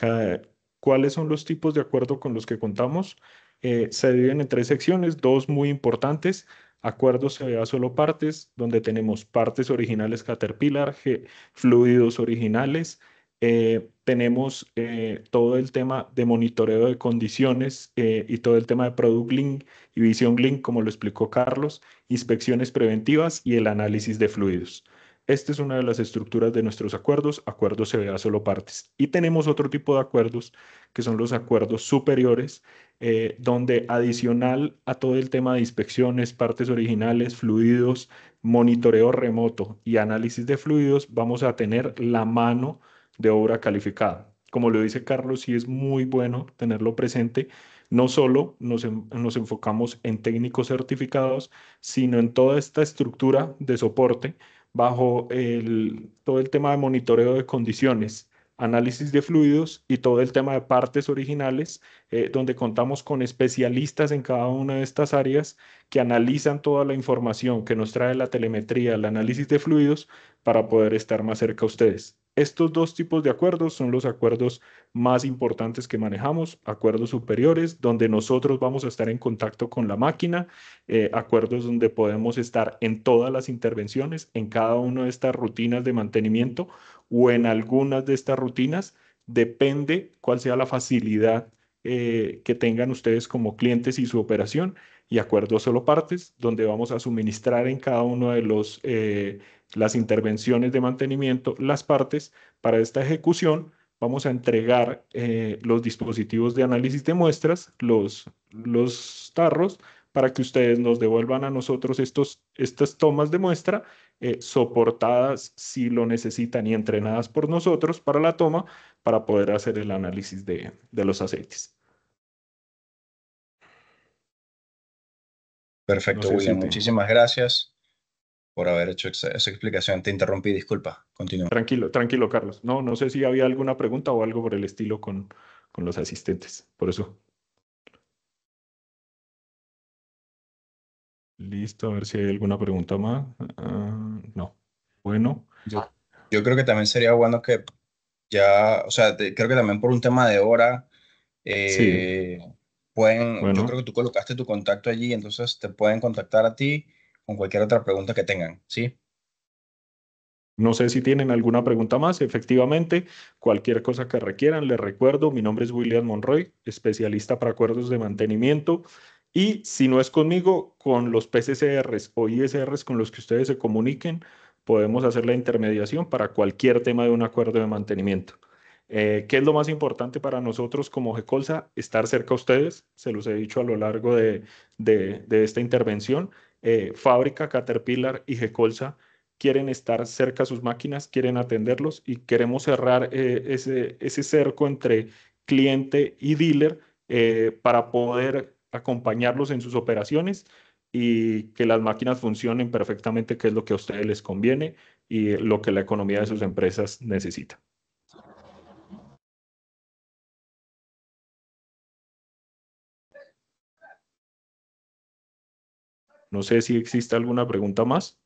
Speaker 2: ¿cuáles son los tipos de acuerdo con los que contamos? Eh, se dividen en tres secciones, dos muy importantes. Acuerdos CBA solo partes, donde tenemos partes originales Caterpillar, fluidos originales, eh, tenemos eh, todo el tema de monitoreo de condiciones eh, y todo el tema de Product Link y Visión Link, como lo explicó Carlos, inspecciones preventivas y el análisis de fluidos. Esta es una de las estructuras de nuestros acuerdos. Acuerdos se a solo partes. Y tenemos otro tipo de acuerdos, que son los acuerdos superiores, donde adicional a todo el tema de inspecciones, partes originales, fluidos, monitoreo remoto y análisis de fluidos, vamos a tener la mano de obra calificada. Como lo dice Carlos, sí es muy bueno tenerlo presente. No solo nos, enfocamos en técnicos certificados, sino en toda esta estructura de soporte bajo todo el tema de monitoreo de condiciones, análisis de fluidos y todo el tema de partes originales, eh, donde contamos con especialistas en cada una de estas áreas que analizan toda la información que nos trae la telemetría, el análisis de fluidos para poder estar más cerca a ustedes. Estos dos tipos de acuerdos son los acuerdos más importantes que manejamos, acuerdos superiores, donde nosotros vamos a estar en contacto con la máquina, eh, acuerdos donde podemos estar en todas las intervenciones, en cada una de estas rutinas de mantenimiento o en algunas de estas rutinas, depende cuál sea la facilidad eh, que tengan ustedes como clientes y su operación, y acuerdos solo partes, donde vamos a suministrar en cada uno de los... Eh, las intervenciones de mantenimiento, las partes para esta ejecución vamos a entregar eh, los dispositivos de análisis de muestras, los, los tarros, para que ustedes nos devuelvan a nosotros estos, estas tomas de muestra eh, soportadas si lo necesitan y entrenadas por nosotros para la toma, para poder hacer el análisis de,
Speaker 4: de los aceites. Perfecto, William. Muchísimas gracias por haber hecho esa, explicación. Te interrumpí,
Speaker 3: disculpa. Continúa.
Speaker 2: Tranquilo, tranquilo, Carlos. No, no sé si había alguna pregunta o algo por el estilo con, con
Speaker 5: los asistentes. Por
Speaker 2: eso.
Speaker 3: Listo, a ver si hay alguna pregunta
Speaker 2: más. Ah, no. Bueno.
Speaker 3: Yo, creo que también sería bueno que ya, o sea, creo que también por un tema de hora, eh, pueden, yo creo que tú colocaste tu contacto allí, entonces te pueden contactar a ti con cualquier otra pregunta que tengan, ¿sí?
Speaker 2: No sé si tienen alguna pregunta más. Efectivamente, cualquier cosa que requieran, les recuerdo, mi nombre es William Monroy, especialista para acuerdos de mantenimiento. Y si no es conmigo, con los PCCRs o ISRs con los que ustedes se comuniquen, podemos hacer la intermediación para cualquier tema de un acuerdo de mantenimiento. Eh, ¿Qué es lo más importante para nosotros como GECOLSA? Estar cerca a ustedes, se los he dicho a lo largo de esta intervención eh, fábrica, Caterpillar y Gecolsa quieren estar cerca a sus máquinas, quieren atenderlos y queremos cerrar eh, ese, cerco entre cliente y dealer eh, para poder acompañarlos en sus operaciones y que las máquinas funcionen perfectamente, que es lo que a ustedes les conviene y lo que
Speaker 5: la economía de sus empresas necesita. No sé si existe alguna pregunta más.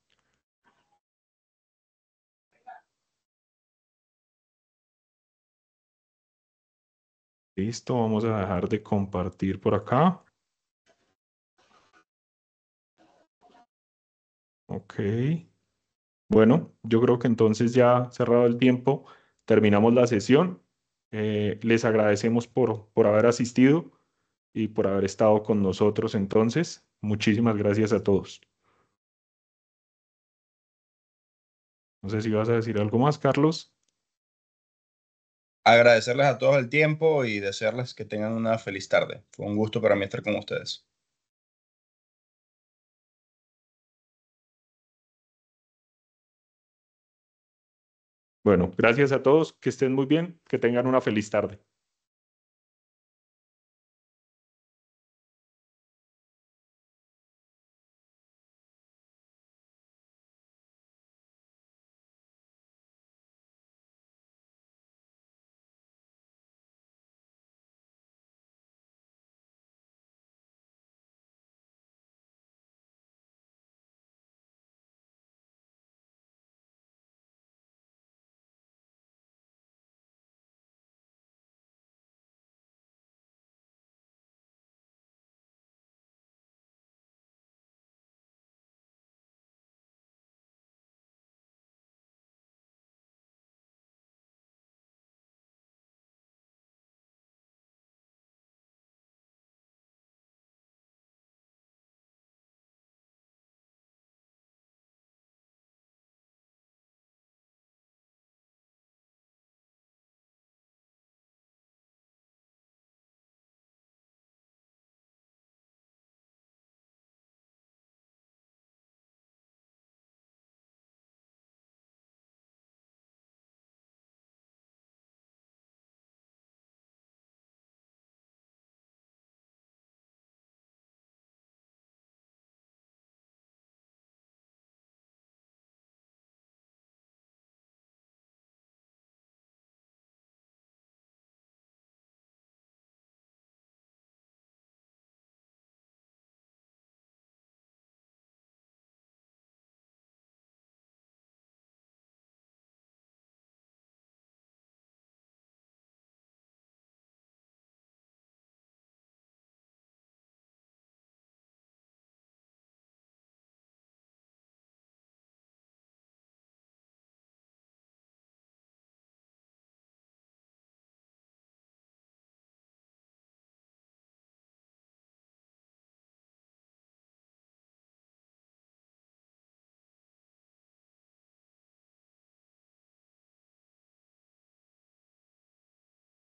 Speaker 5: Listo, vamos a dejar de compartir por acá.
Speaker 2: Ok. Bueno, yo creo que entonces ya cerrado el tiempo, terminamos la sesión. Eh, les agradecemos por, por haber asistido y por haber estado con nosotros entonces. Muchísimas
Speaker 5: gracias a todos. No sé si vas a decir algo más, Carlos.
Speaker 4: Agradecerles a todos el tiempo y desearles que tengan una feliz tarde. Fue un gusto para mí estar con ustedes.
Speaker 5: Bueno, gracias a todos, que estén muy bien, que tengan una feliz tarde.